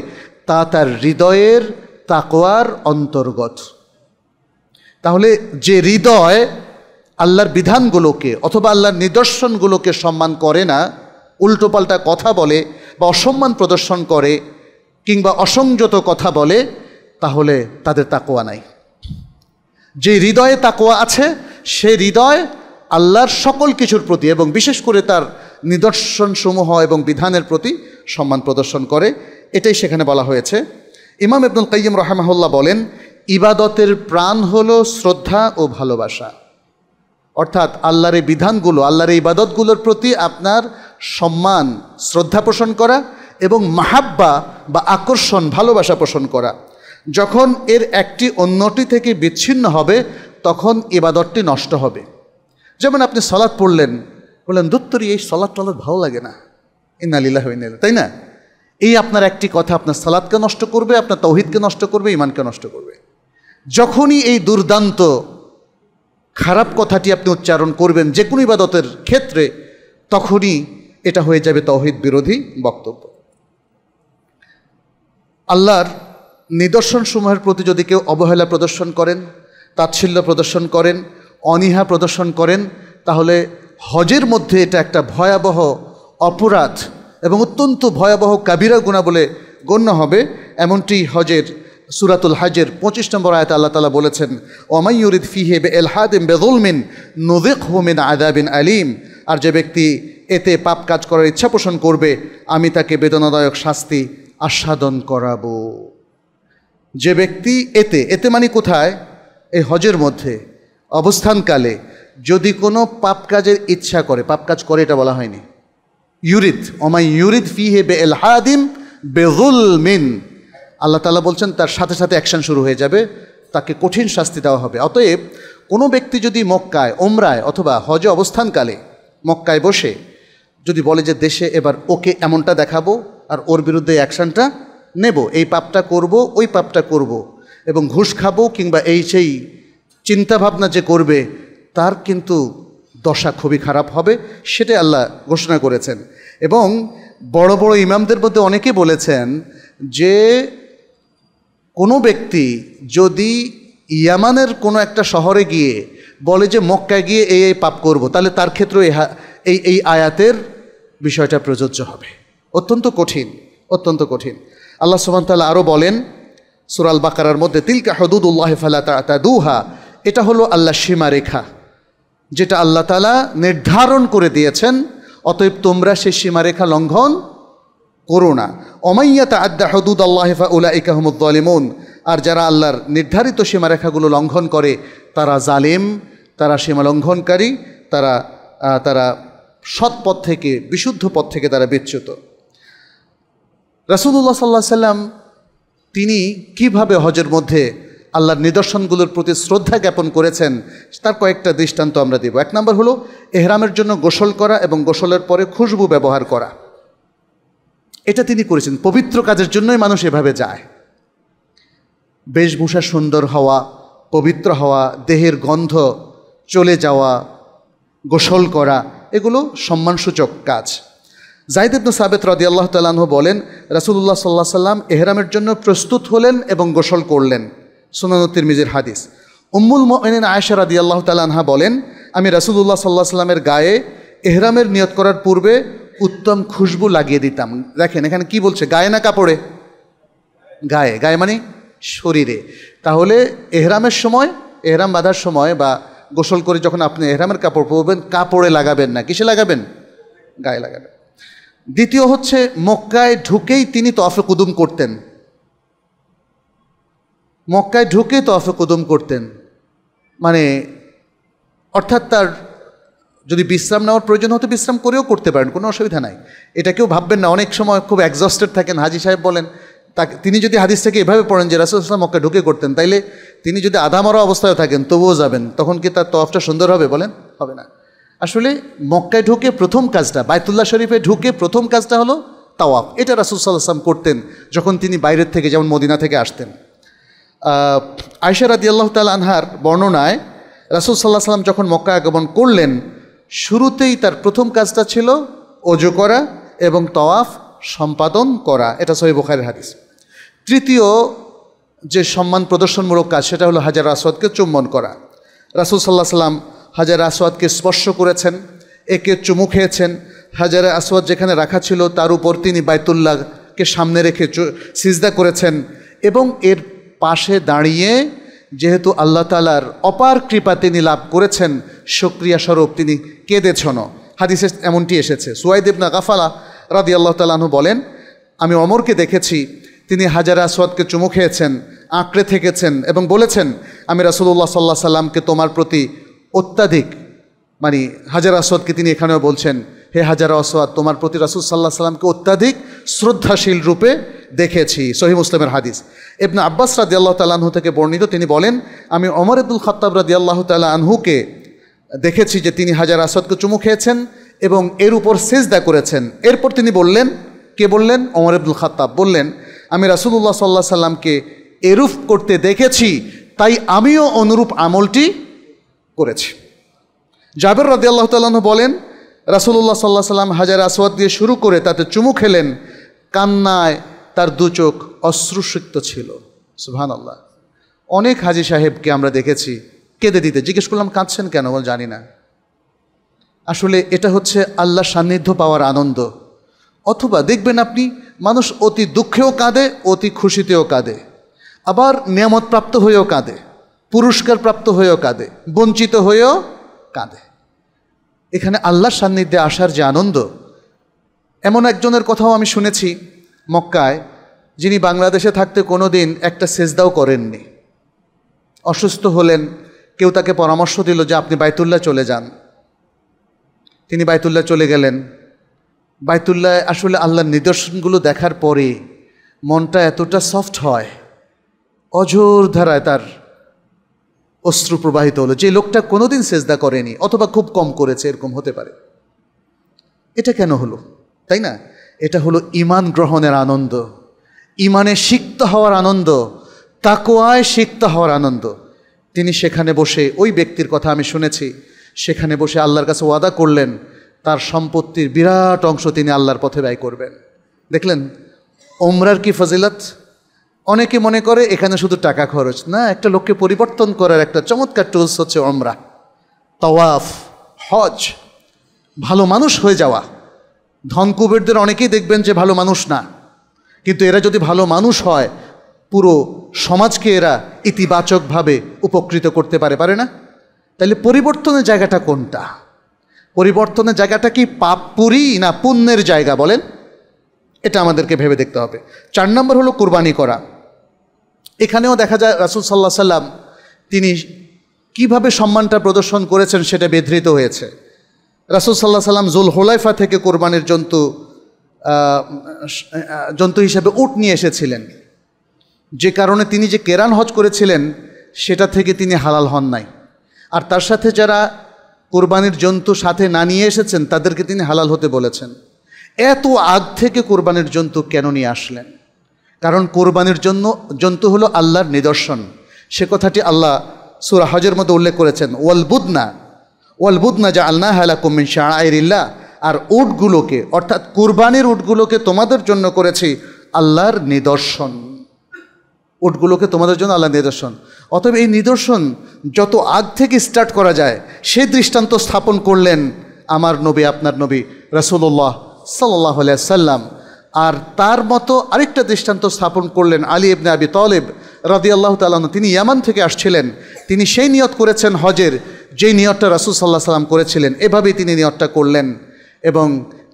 তা তার হৃদয়ের তাকোয়ার অন্তর্গত তাহলে যে হৃদয় আল্লাহর বিধানগুলোকে অথবা আল্লাহর নিদর্শনগুলোকে সম্মান করে না উল্টোপাল্টা কথা বলে বা অসম্মান প্রদর্শন করে কিংবা অসংযত কথা বলে তাহলে তাদের তাকোয়া নাই যে হৃদয়ে তাকোয়া আছে সে হৃদয় আল্লাহর সকল কিছুর প্রতি এবং বিশেষ করে তার নিদর্শনসমূহ এবং বিধানের প্রতি সম্মান প্রদর্শন করে এটাই সেখানে বলা হয়েছে ইমাম ইবনুল কাইম রহমাহুল্লাহ বলেন ইবাদতের প্রাণ হলো শ্রদ্ধা ও ভালোবাসা অর্থাৎ আল্লাহর এই বিধানগুলো আল্লাহর এই ইবাদতগুলোর প্রতি আপনার সম্মান শ্রদ্ধা পোষণ করা এবং মাহাব্বা বা আকর্ষণ ভালোবাসা পোষণ করা যখন এর একটি অন্যটি থেকে বিচ্ছিন্ন হবে তখন ইবাদতটি নষ্ট হবে যেমন আপনি সলাৎ পড়লেন বললেন দুত্তরি এই সলাৎ টলাৎ ভালো লাগে না ইন্নালিল্লাহ তাই না এই আপনার একটি কথা আপনার সালাদকে নষ্ট করবে আপনার তৌহিদকে নষ্ট করবে ইমানকে নষ্ট করবে যখনই এই দুর্দান্ত খারাপ কথাটি আপনি উচ্চারণ করবেন যে কোনো ইবাদতের ক্ষেত্রে তখনই এটা হয়ে যাবে তহিদ বিরোধী বক্তব্য আল্লাহর নিদর্শন সমূহের প্রতি যদি কেউ অবহেলা প্রদর্শন করেন তাচ্ছিল্য প্রদর্শন করেন অনীহা প্রদর্শন করেন তাহলে হজের মধ্যে এটা একটা ভয়াবহ অপরাধ এবং অত্যন্ত ভয়াবহ কাবিরা গুণা বলে গণ্য হবে এমনটি হজের সুরাতুল হাজের পঁচিশ নম্বর আয়তা আল্লাহ তালা বলেছেন ওমাইউরিদ ফিহে বে এলহাদিম মিন নদেক হোমিন আদাবিন আলিম আর যে ব্যক্তি এতে পাপ কাজ করার ইচ্ছা পোষণ করবে আমি তাকে বেদনাদায়ক শাস্তি আস্বাদন করাব যে ব্যক্তি এতে এতে মানে কোথায় এই হজের মধ্যে অবস্থানকালে যদি কোনো পাপ কাজের ইচ্ছা করে পাপ কাজ করে এটা বলা হয়নি ইউরিদ অমাই ইউরিদ ফি হে বে এল হাদিম বেগুল মিন আল্লাহ তালা বলছেন তার সাথে সাথে অ্যাকশন শুরু হয়ে যাবে তাকে কঠিন শাস্তি দেওয়া হবে অতএব কোনো ব্যক্তি যদি মক্কায় ওমরায় অথবা হজে অবস্থানকালে মক্কায় বসে যদি বলে যে দেশে এবার ওকে এমনটা দেখাবো আর ওর বিরুদ্ধে অ্যাকশানটা নেব এই পাপটা করব ওই পাপটা করব এবং ঘুষ খাবো কিংবা এই সেই চিন্তাভাবনা যে করবে তার কিন্তু দশা খুবই খারাপ হবে সেটা আল্লাহ ঘোষণা করেছেন এবং বড় বড় ইমামদের মধ্যে অনেকে বলেছেন যে কোনো ব্যক্তি যদি ইয়ামানের কোনো একটা শহরে গিয়ে বলে যে মক্কায় গিয়ে এই এই পাপ করব তাহলে তার ক্ষেত্রে এই এই আয়াতের বিষয়টা প্রযোজ্য হবে অত্যন্ত কঠিন অত্যন্ত কঠিন আল্লাহ সুবান তাল্লাহ আরও বলেন সুরাল বাকারার মধ্যে তিলকা হদুদুল্লাহ ফালা দুহা এটা হলো আল্লাহ সীমারেখা যেটা আল্লাহ তালা নির্ধারণ করে দিয়েছেন অতএব তোমরা সে সীমারেখা লঙ্ঘন করো না তা আদা হদুদ আল্লাহেফা উলা ইকাহমুদ্দালিমুন আর যারা আল্লাহর নির্ধারিত সীমারেখাগুলো লঙ্ঘন করে তারা জালেম তারা সীমা লঙ্ঘনকারী তারা তারা সৎ পথ থেকে বিশুদ্ধ পথ থেকে তারা বিচ্যুত রাসুদুল্লাহ সাল্লাহ সাল্লাম তিনি কিভাবে হজের মধ্যে আল্লাহর নিদর্শনগুলোর প্রতি শ্রদ্ধা জ্ঞাপন করেছেন তার কয়েকটা দৃষ্টান্ত আমরা দেব এক নম্বর হলো এহরামের জন্য গোসল করা এবং গোসলের পরে খুশবু ব্যবহার করা এটা তিনি করেছেন পবিত্র কাজের জন্যই মানুষ এভাবে যায় বেশভূষা সুন্দর হওয়া পবিত্র হওয়া দেহের গন্ধ চলে যাওয়া গোসল করা এগুলো সম্মানসূচক কাজ জাহিদ ইবনু সাবেত রদি আল্লাহ তালাহ বলেন রাসুল্লাহ সাল্লাহ সাল্লাম এহরামের জন্য প্রস্তুত হলেন এবং গোসল করলেন সুনানুত্তির মিজির হাদিস উম্মুল মিন আয়সার আদি আল্লাহ তালানহা বলেন আমি রাসুলুল্লাহ সাল্লাহ সাল্লামের গায়ে এহরামের নিয়ত করার পূর্বে উত্তম খুশবু লাগিয়ে দিতাম দেখেন এখানে কি বলছে গায়ে না কাপড়ে গায়ে গায়ে মানে শরীরে তাহলে এহরামের সময় এহরাম বাঁধার সময় বা গোসল করে যখন আপনি এহরামের কাপড় পরবেন কাপড়ে লাগাবেন না কিসে লাগাবেন গায়ে লাগাবেন দ্বিতীয় হচ্ছে মক্কায় ঢুকেই তিনি তফে কুদুম করতেন মক্কায় ঢুকে তফে কদম করতেন মানে অর্থাৎ তার যদি বিশ্রাম নেওয়ার প্রয়োজন হতো বিশ্রাম করেও করতে পারেন কোনো অসুবিধা নাই এটা কেউ ভাববেন না অনেক সময় খুব এক্সস্টেড থাকেন হাজি সাহেব বলেন তাকে তিনি যদি হাদিসটাকে এভাবে পড়েন যে রাসুলসলাম মক্কা ঢুকে করতেন তাইলে তিনি যদি আধা মারা অবস্থায় থাকেন তবুও যাবেন তখন কি তার তফটা সুন্দর হবে বলেন হবে না আসলে মক্কায় ঢুকে প্রথম কাজটা বায়তুল্লাহ শরীফে ঢুকে প্রথম কাজটা হলো তাওয়াফ এটা রাসুল সাল্লাহ করতেন যখন তিনি বাইরের থেকে যেমন মদিনা থেকে আসতেন আয়সার আদি আল্লাহ তাল আনহার বর্ণনায় রাসুল সাল্লাহ সাল্লাম যখন মক্কা আগমন করলেন শুরুতেই তার প্রথম কাজটা ছিল অজু করা এবং তওয়াফ সম্পাদন করা এটা সহি বোখারের হাদিস তৃতীয় যে সম্মান প্রদর্শনমূলক কাজ সেটা হলো হাজার আসওয়াদকে চুম্বন করা রাসুল সাল্লাহ সাল্লাম হাজার আসওয়াদকে স্পর্শ করেছেন একে চুমু খেয়েছেন হাজার আসওয়াদ যেখানে রাখা ছিল তার উপর তিনি বায়তুল্লাহকে সামনে রেখে সিজদা করেছেন এবং এর পাশে দাঁড়িয়ে যেহেতু আল্লাহ তালার অপার কৃপা তিনি লাভ করেছেন সক্রিয়া স্বরূপ তিনি কেঁদেছন হাদিসে এমনটি এসেছে সুয়াইদ ইবনা গাফালা রাদি আল্লাহ তালাহু বলেন আমি অমরকে দেখেছি তিনি হাজারা আসওয়াদকে চুমু খেয়েছেন আঁকড়ে থেকেছেন এবং বলেছেন আমি রাসুল্লাহ সাল্লাহ সাল্লামকে তোমার প্রতি অত্যাধিক মানে হাজার আসওয়াদকে তিনি এখানেও বলছেন হে হাজারা অসওয়াদ তোমার প্রতি রাসুল সাল্লাহ সাল্লামকে অত্যাধিক শ্রদ্ধাশীল রূপে দেখেছি সহি মুসলিমের হাদিস এবনা আব্বাস রাদি আল্লাহ তালাহু থেকে বর্ণিত তিনি বলেন আমি অমর আব্দুল খত্তাব রাদি আল্লাহ তালা আনহুকে দেখেছি যে তিনি হাজার আসাদকে চুমু খেয়েছেন এবং এর উপর সেজদা করেছেন এরপর তিনি বললেন কে বললেন অমর আব্দুল খাত্তাব বললেন আমি রাসুলুল্লাহ সাল্লাহ সাল্লামকে এরূপ করতে দেখেছি তাই আমিও অনুরূপ আমলটি করেছি জাবের রাদি আল্লাহ তাল্লাহ বলেন রাসুল্লাহ সাল্লাহ সাল্লাম হাজার আসওয়াদ দিয়ে শুরু করে তাতে চুমু খেলেন কান্নায় তার দু চোখ অশ্রুসিক্ত ছিল সুহান আল্লাহ অনেক হাজি সাহেবকে আমরা দেখেছি কেঁদে দিতে জিজ্ঞেস করলাম কাঁদছেন কেন বল জানি না আসলে এটা হচ্ছে আল্লাহর সান্নিধ্য পাওয়ার আনন্দ অথবা দেখবেন আপনি মানুষ অতি দুঃখেও কাঁদে অতি খুশিতেও কাঁদে আবার প্রাপ্ত হয়েও কাঁদে পুরস্কারপ্রাপ্ত হয়েও কাঁদে বঞ্চিত হয়েও কাঁদে এখানে আল্লাহর সান্নিধ্যে আসার যে আনন্দ এমন একজনের কথাও আমি শুনেছি মক্কায় যিনি বাংলাদেশে থাকতে কোনো দিন একটা সেজদাও করেননি অসুস্থ হলেন কেউ তাকে পরামর্শ দিল যে আপনি বাইতুল্লাহ চলে যান তিনি বাইতুল্লাহ চলে গেলেন বাইতুল্লাহ আসলে আল্লাহর নিদর্শনগুলো দেখার পরে মনটা এতটা সফট হয় অঝোর ধারায় তার অশ্রু প্রবাহিত হলো যে লোকটা কোনোদিন সেজদা করেনি অথবা খুব কম করেছে এরকম হতে পারে এটা কেন হলো তাই না এটা হলো ইমান গ্রহণের আনন্দ ইমানে সিক্ত হওয়ার আনন্দ তাকোয়ায় সিক্ত হওয়ার আনন্দ তিনি সেখানে বসে ওই ব্যক্তির কথা আমি শুনেছি সেখানে বসে আল্লাহর কাছে ওয়াদা করলেন তার সম্পত্তির বিরাট অংশ তিনি আল্লাহর পথে ব্যয় করবেন দেখলেন ওমরার কি ফজিলত অনেকে মনে করে এখানে শুধু টাকা খরচ না একটা লোককে পরিবর্তন করার একটা চমৎকার টুলস হচ্ছে অমরা তওয়াফ হজ ভালো মানুষ হয়ে যাওয়া ধন কুবেরদের অনেকেই দেখবেন যে ভালো মানুষ না কিন্তু এরা যদি ভালো মানুষ হয় পুরো সমাজকে এরা ইতিবাচকভাবে উপকৃত করতে পারে পারে না তাহলে পরিবর্তনের জায়গাটা কোনটা পরিবর্তনের জায়গাটা কি পাপ পুরি না পুণ্যের জায়গা বলেন এটা আমাদেরকে ভেবে দেখতে হবে চার নম্বর হলো কোরবানি করা এখানেও দেখা যায় রাসুল সাল্লাহ সাল্লাম তিনি কিভাবে সম্মানটা প্রদর্শন করেছেন সেটা বিধৃত হয়েছে রাসুল সাল্লাহ সাল্লাম জুল হোলাইফা থেকে কোরবানির জন্তু জন্তু হিসেবে উট নিয়ে এসেছিলেন যে কারণে তিনি যে কেরান হজ করেছিলেন সেটা থেকে তিনি হালাল হন নাই আর তার সাথে যারা কোরবানির জন্তু সাথে না নিয়ে এসেছেন তাদেরকে তিনি হালাল হতে বলেছেন এত আগ থেকে কোরবানির জন্তু কেন নিয়ে আসলেন কারণ কোরবানির জন্য জন্তু হলো আল্লাহর নিদর্শন সে কথাটি আল্লাহ সুরা হজের মধ্যে উল্লেখ করেছেন ওয়ালবুদনা ওয়ালবুদনা যা আল্লাহ হালা কুমিন শাহ আর উটগুলোকে অর্থাৎ কুরবানির উটগুলোকে তোমাদের জন্য করেছি আল্লাহর নিদর্শন উটগুলোকে তোমাদের জন্য আল্লাহ নিদর্শন অতএব এই নিদর্শন যত আগ থেকে স্টার্ট করা যায় সেই দৃষ্টান্ত স্থাপন করলেন আমার নবী আপনার নবী রসুল্লাহ সাল্লাহ সাল্লাম আর তার মতো আরেকটা দৃষ্টান্ত স্থাপন করলেন আলী ইবনে আবি তলেব রাদি আল্লাহ তালাহ তিনি ইয়ামান থেকে আসছিলেন তিনি সেই নিয়ত করেছেন হজের যেই নিয়তটা রাসুল সাল্লাহ সাল্লাম করেছিলেন এভাবেই তিনি নিয়তটা করলেন এবং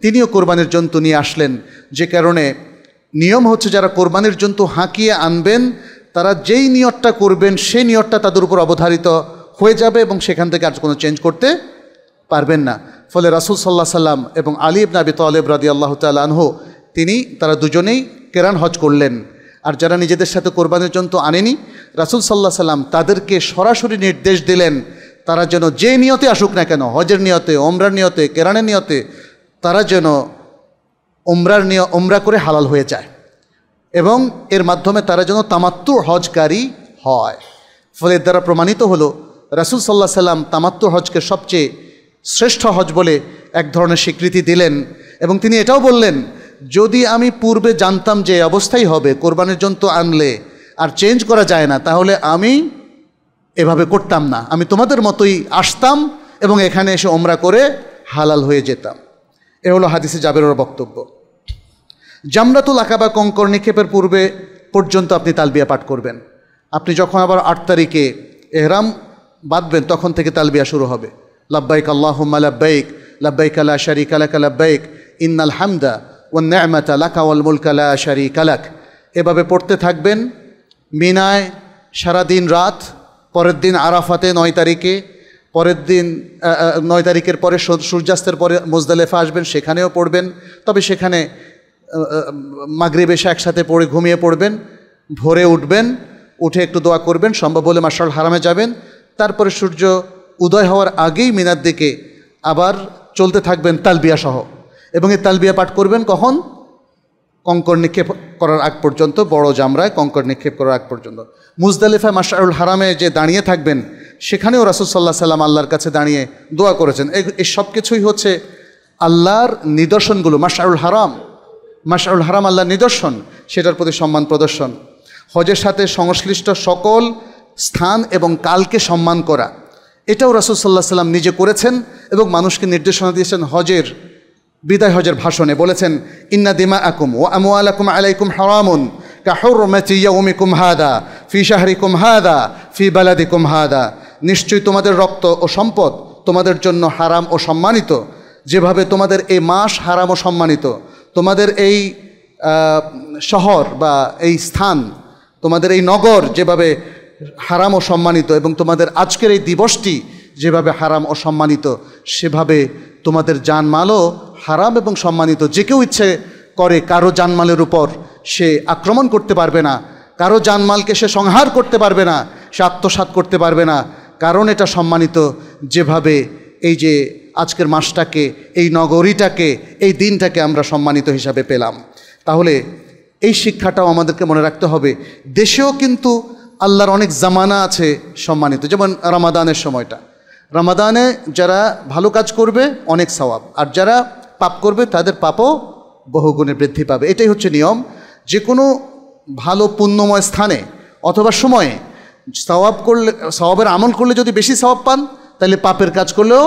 তিনিও কোরবানির জন্তু নিয়ে আসলেন যে কারণে নিয়ম হচ্ছে যারা কোরবানির জন্তু হাঁকিয়ে আনবেন তারা যেই নিয়তটা করবেন সেই নিয়তটা তাদের উপর অবধারিত হয়ে যাবে এবং সেখান থেকে আর কোনো চেঞ্জ করতে পারবেন না ফলে রাসুল সাল্লাহ সাল্লাম এবং আলী ইবনা আবি তলেব রাদি আল্লাহ তাল আনহু তিনি তারা দুজনেই কেরান হজ করলেন আর যারা নিজেদের সাথে কোরবানির যন্ত্র আনেনি রাসুল সাল্লাহ সাল্লাম তাদেরকে সরাসরি নির্দেশ দিলেন তারা যেন যে নিয়তে আসুক না কেন হজের নিয়তে ওমরার নিয়তে কেরানের নিয়তে তারা যেন ওমরার নিয় ওমরা করে হালাল হয়ে যায় এবং এর মাধ্যমে তারা যেন তামাত্তুর হজকারী হয় ফলে এর দ্বারা প্রমাণিত হলো রাসুল সাল্লাহ সাল্লাম তামাত্তুর হজকে সবচেয়ে শ্রেষ্ঠ হজ বলে এক ধরনের স্বীকৃতি দিলেন এবং তিনি এটাও বললেন যদি আমি পূর্বে জানতাম যে অবস্থাই হবে কোরবানির যন্ত্র আনলে আর চেঞ্জ করা যায় না তাহলে আমি এভাবে করতাম না আমি তোমাদের মতোই আসতাম এবং এখানে এসে ওমরা করে হালাল হয়ে যেতাম এ হলো হাদিসে জাবেরোর বক্তব্য জামরাতুল আকাবা কঙ্কর নিক্ষেপের পূর্বে পর্যন্ত আপনি তালবিয়া পাঠ করবেন আপনি যখন আবার আট তারিখে এহরাম বাঁধবেন তখন থেকে তালবিয়া শুরু হবে লাব্বাইক আল্লাহ লাব্বাইক লাব্বাইক আলা শারিক আলাকা লাব্বাইক ইন্নাল হামদা ও লাকাওয়াল মুলকালা শারি কালাক এভাবে পড়তে থাকবেন মিনায় সারাদিন রাত পরের দিন আরাফাতে নয় তারিখে পরের দিন নয় তারিখের পরে সূর্যাস্তের পরে মোজদালেফা আসবেন সেখানেও পড়বেন তবে সেখানে মাগরিব এসে একসাথে পড়ে ঘুমিয়ে পড়বেন ভোরে উঠবেন উঠে একটু দোয়া করবেন সম্ভব হলে মার্শাল হারামে যাবেন তারপরে সূর্য উদয় হওয়ার আগেই মিনার দিকে আবার চলতে থাকবেন তালবিয়া সহ এবং এ তালবিয়া পাঠ করবেন কখন কঙ্কর নিক্ষেপ করার আগ পর্যন্ত বড় জামরায় কঙ্কর নিক্ষেপ করার আগ পর্যন্ত মুজদালিফা মাসারুল হারামে যে দাঁড়িয়ে থাকবেন সেখানেও রাসুল সাল্লাহ সাল্লাম আল্লাহর কাছে দাঁড়িয়ে দোয়া করেছেন এই সব কিছুই হচ্ছে আল্লাহর নিদর্শনগুলো মাসারুল হারাম মাসারুল হারাম আল্লাহর নিদর্শন সেটার প্রতি সম্মান প্রদর্শন হজের সাথে সংশ্লিষ্ট সকল স্থান এবং কালকে সম্মান করা এটাও রাসুল সাল্লাহ সাল্লাম নিজে করেছেন এবং মানুষকে নির্দেশনা দিয়েছেন হজের বিদায় হজের ভাষণে বলেছেন ইন্না দিমা আকুম ও আমু আলাকুম আলাইকুম হরামুন কাহরমাচি কুম হাদা ফি কুম হাদা ফি বালাদি কুম হাদা নিশ্চয়ই তোমাদের রক্ত ও সম্পদ তোমাদের জন্য হারাম ও সম্মানিত যেভাবে তোমাদের এই মাস হারাম ও সম্মানিত তোমাদের এই শহর বা এই স্থান তোমাদের এই নগর যেভাবে হারাম ও সম্মানিত এবং তোমাদের আজকের এই দিবসটি যেভাবে হারাম ও সম্মানিত সেভাবে তোমাদের জানমালও হারাম এবং সম্মানিত যে কেউ ইচ্ছে করে কারো জানমালের উপর সে আক্রমণ করতে পারবে না কারো জানমালকে সে সংহার করতে পারবে না সে আত্মসাত করতে পারবে না কারণ এটা সম্মানিত যেভাবে এই যে আজকের মাসটাকে এই নগরীটাকে এই দিনটাকে আমরা সম্মানিত হিসাবে পেলাম তাহলে এই শিক্ষাটাও আমাদেরকে মনে রাখতে হবে দেশেও কিন্তু আল্লাহর অনেক জামানা আছে সম্মানিত যেমন রামাদানের সময়টা রামাদানে যারা ভালো কাজ করবে অনেক সওয়াব আর যারা পাপ করবে তাদের পাপও বহুগুণে বৃদ্ধি পাবে এটাই হচ্ছে নিয়ম যে কোনো ভালো পুণ্যময় স্থানে অথবা সময়ে সওয়াব করলে সওয়াবের আমল করলে যদি বেশি সওয়াব পান তাহলে পাপের কাজ করলেও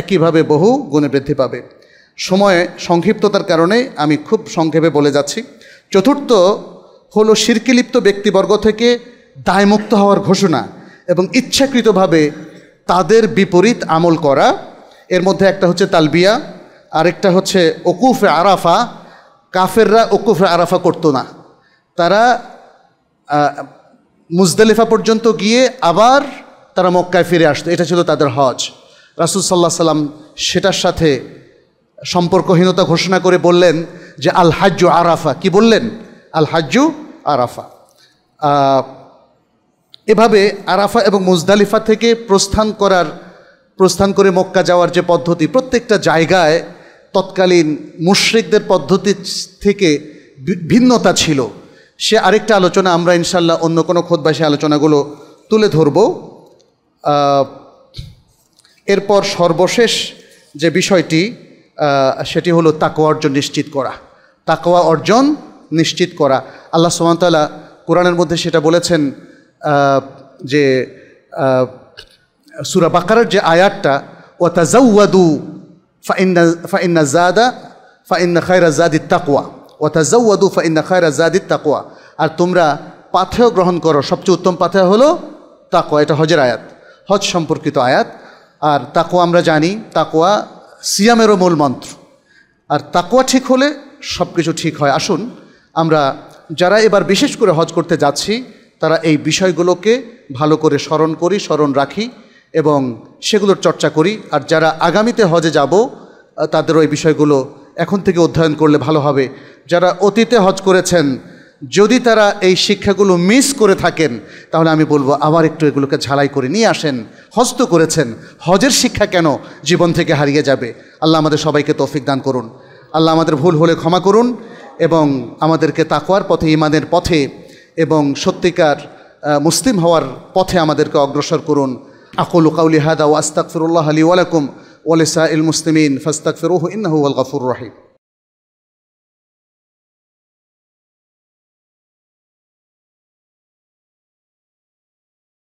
একইভাবে বহু গুণে বৃদ্ধি পাবে সময়ে সংক্ষিপ্ততার কারণে আমি খুব সংক্ষেপে বলে যাচ্ছি চতুর্থ হলো সিরকিলিপ্ত ব্যক্তিবর্গ থেকে দায়মুক্ত হওয়ার ঘোষণা এবং ইচ্ছাকৃতভাবে তাদের বিপরীত আমল করা এর মধ্যে একটা হচ্ছে তালবিয়া আরেকটা হচ্ছে ওকুফে আরাফা কাফেররা ওকুফে আরাফা করতো না তারা মুজদালিফা পর্যন্ত গিয়ে আবার তারা মক্কায় ফিরে আসতো এটা ছিল তাদের হজ রাসুল সাল্লাহ সাল্লাম সেটার সাথে সম্পর্কহীনতা ঘোষণা করে বললেন যে আল হাজ্জু আরাফা কি বললেন আল হাজ্জু আরাফা এভাবে আরাফা এবং মুজদালিফা থেকে প্রস্থান করার প্রস্থান করে মক্কা যাওয়ার যে পদ্ধতি প্রত্যেকটা জায়গায় তৎকালীন মুশ্রিকদের পদ্ধতি থেকে ভিন্নতা ছিল সে আরেকটা আলোচনা আমরা ইনশাল্লাহ অন্য কোনো খোদবাসী আলোচনাগুলো তুলে ধরব এরপর সর্বশেষ যে বিষয়টি সেটি হলো তাকোয়া অর্জন নিশ্চিত করা তাকোয়া অর্জন নিশ্চিত করা আল্লাহ সুমতালা কোরআনের মধ্যে সেটা বলেছেন যে সুরা বাকারের যে আয়াতটা ও তাজাউয়াদু فإن فإن زاد فإن خير زاد التقوى وتزودوا فإن خير زاد التقوى আর তোমরা পাথেয় গ্রহণ করো সবচেয়ে উত্তম পাথেয় হলো তাকোয়া এটা হজের আয়াত হজ সম্পর্কিত আয়াত আর তাকোয়া আমরা জানি তাকোয়া সিয়ামেরও মূল মন্ত্র আর তাকোয়া ঠিক হলে সব কিছু ঠিক হয় আসুন আমরা যারা এবার বিশেষ করে হজ করতে যাচ্ছি তারা এই বিষয়গুলোকে ভালো করে স্মরণ করি স্মরণ রাখি এবং সেগুলোর চর্চা করি আর যারা আগামীতে হজে যাব তাদেরও এই বিষয়গুলো এখন থেকে অধ্যয়ন করলে ভালো হবে যারা অতীতে হজ করেছেন যদি তারা এই শিক্ষাগুলো মিস করে থাকেন তাহলে আমি বলবো আবার একটু এগুলোকে ঝালাই করে নিয়ে আসেন হস্ত করেছেন হজের শিক্ষা কেন জীবন থেকে হারিয়ে যাবে আল্লাহ আমাদের সবাইকে তৌফিক দান করুন আল্লাহ আমাদের ভুল হলে ক্ষমা করুন এবং আমাদেরকে তাকোয়ার পথে ইমানের পথে এবং সত্যিকার মুসলিম হওয়ার পথে আমাদেরকে অগ্রসর করুন أقول قولي هذا وأستغفر الله لي ولكم ولسائر المسلمين فاستغفروه إنه هو الغفور الرحيم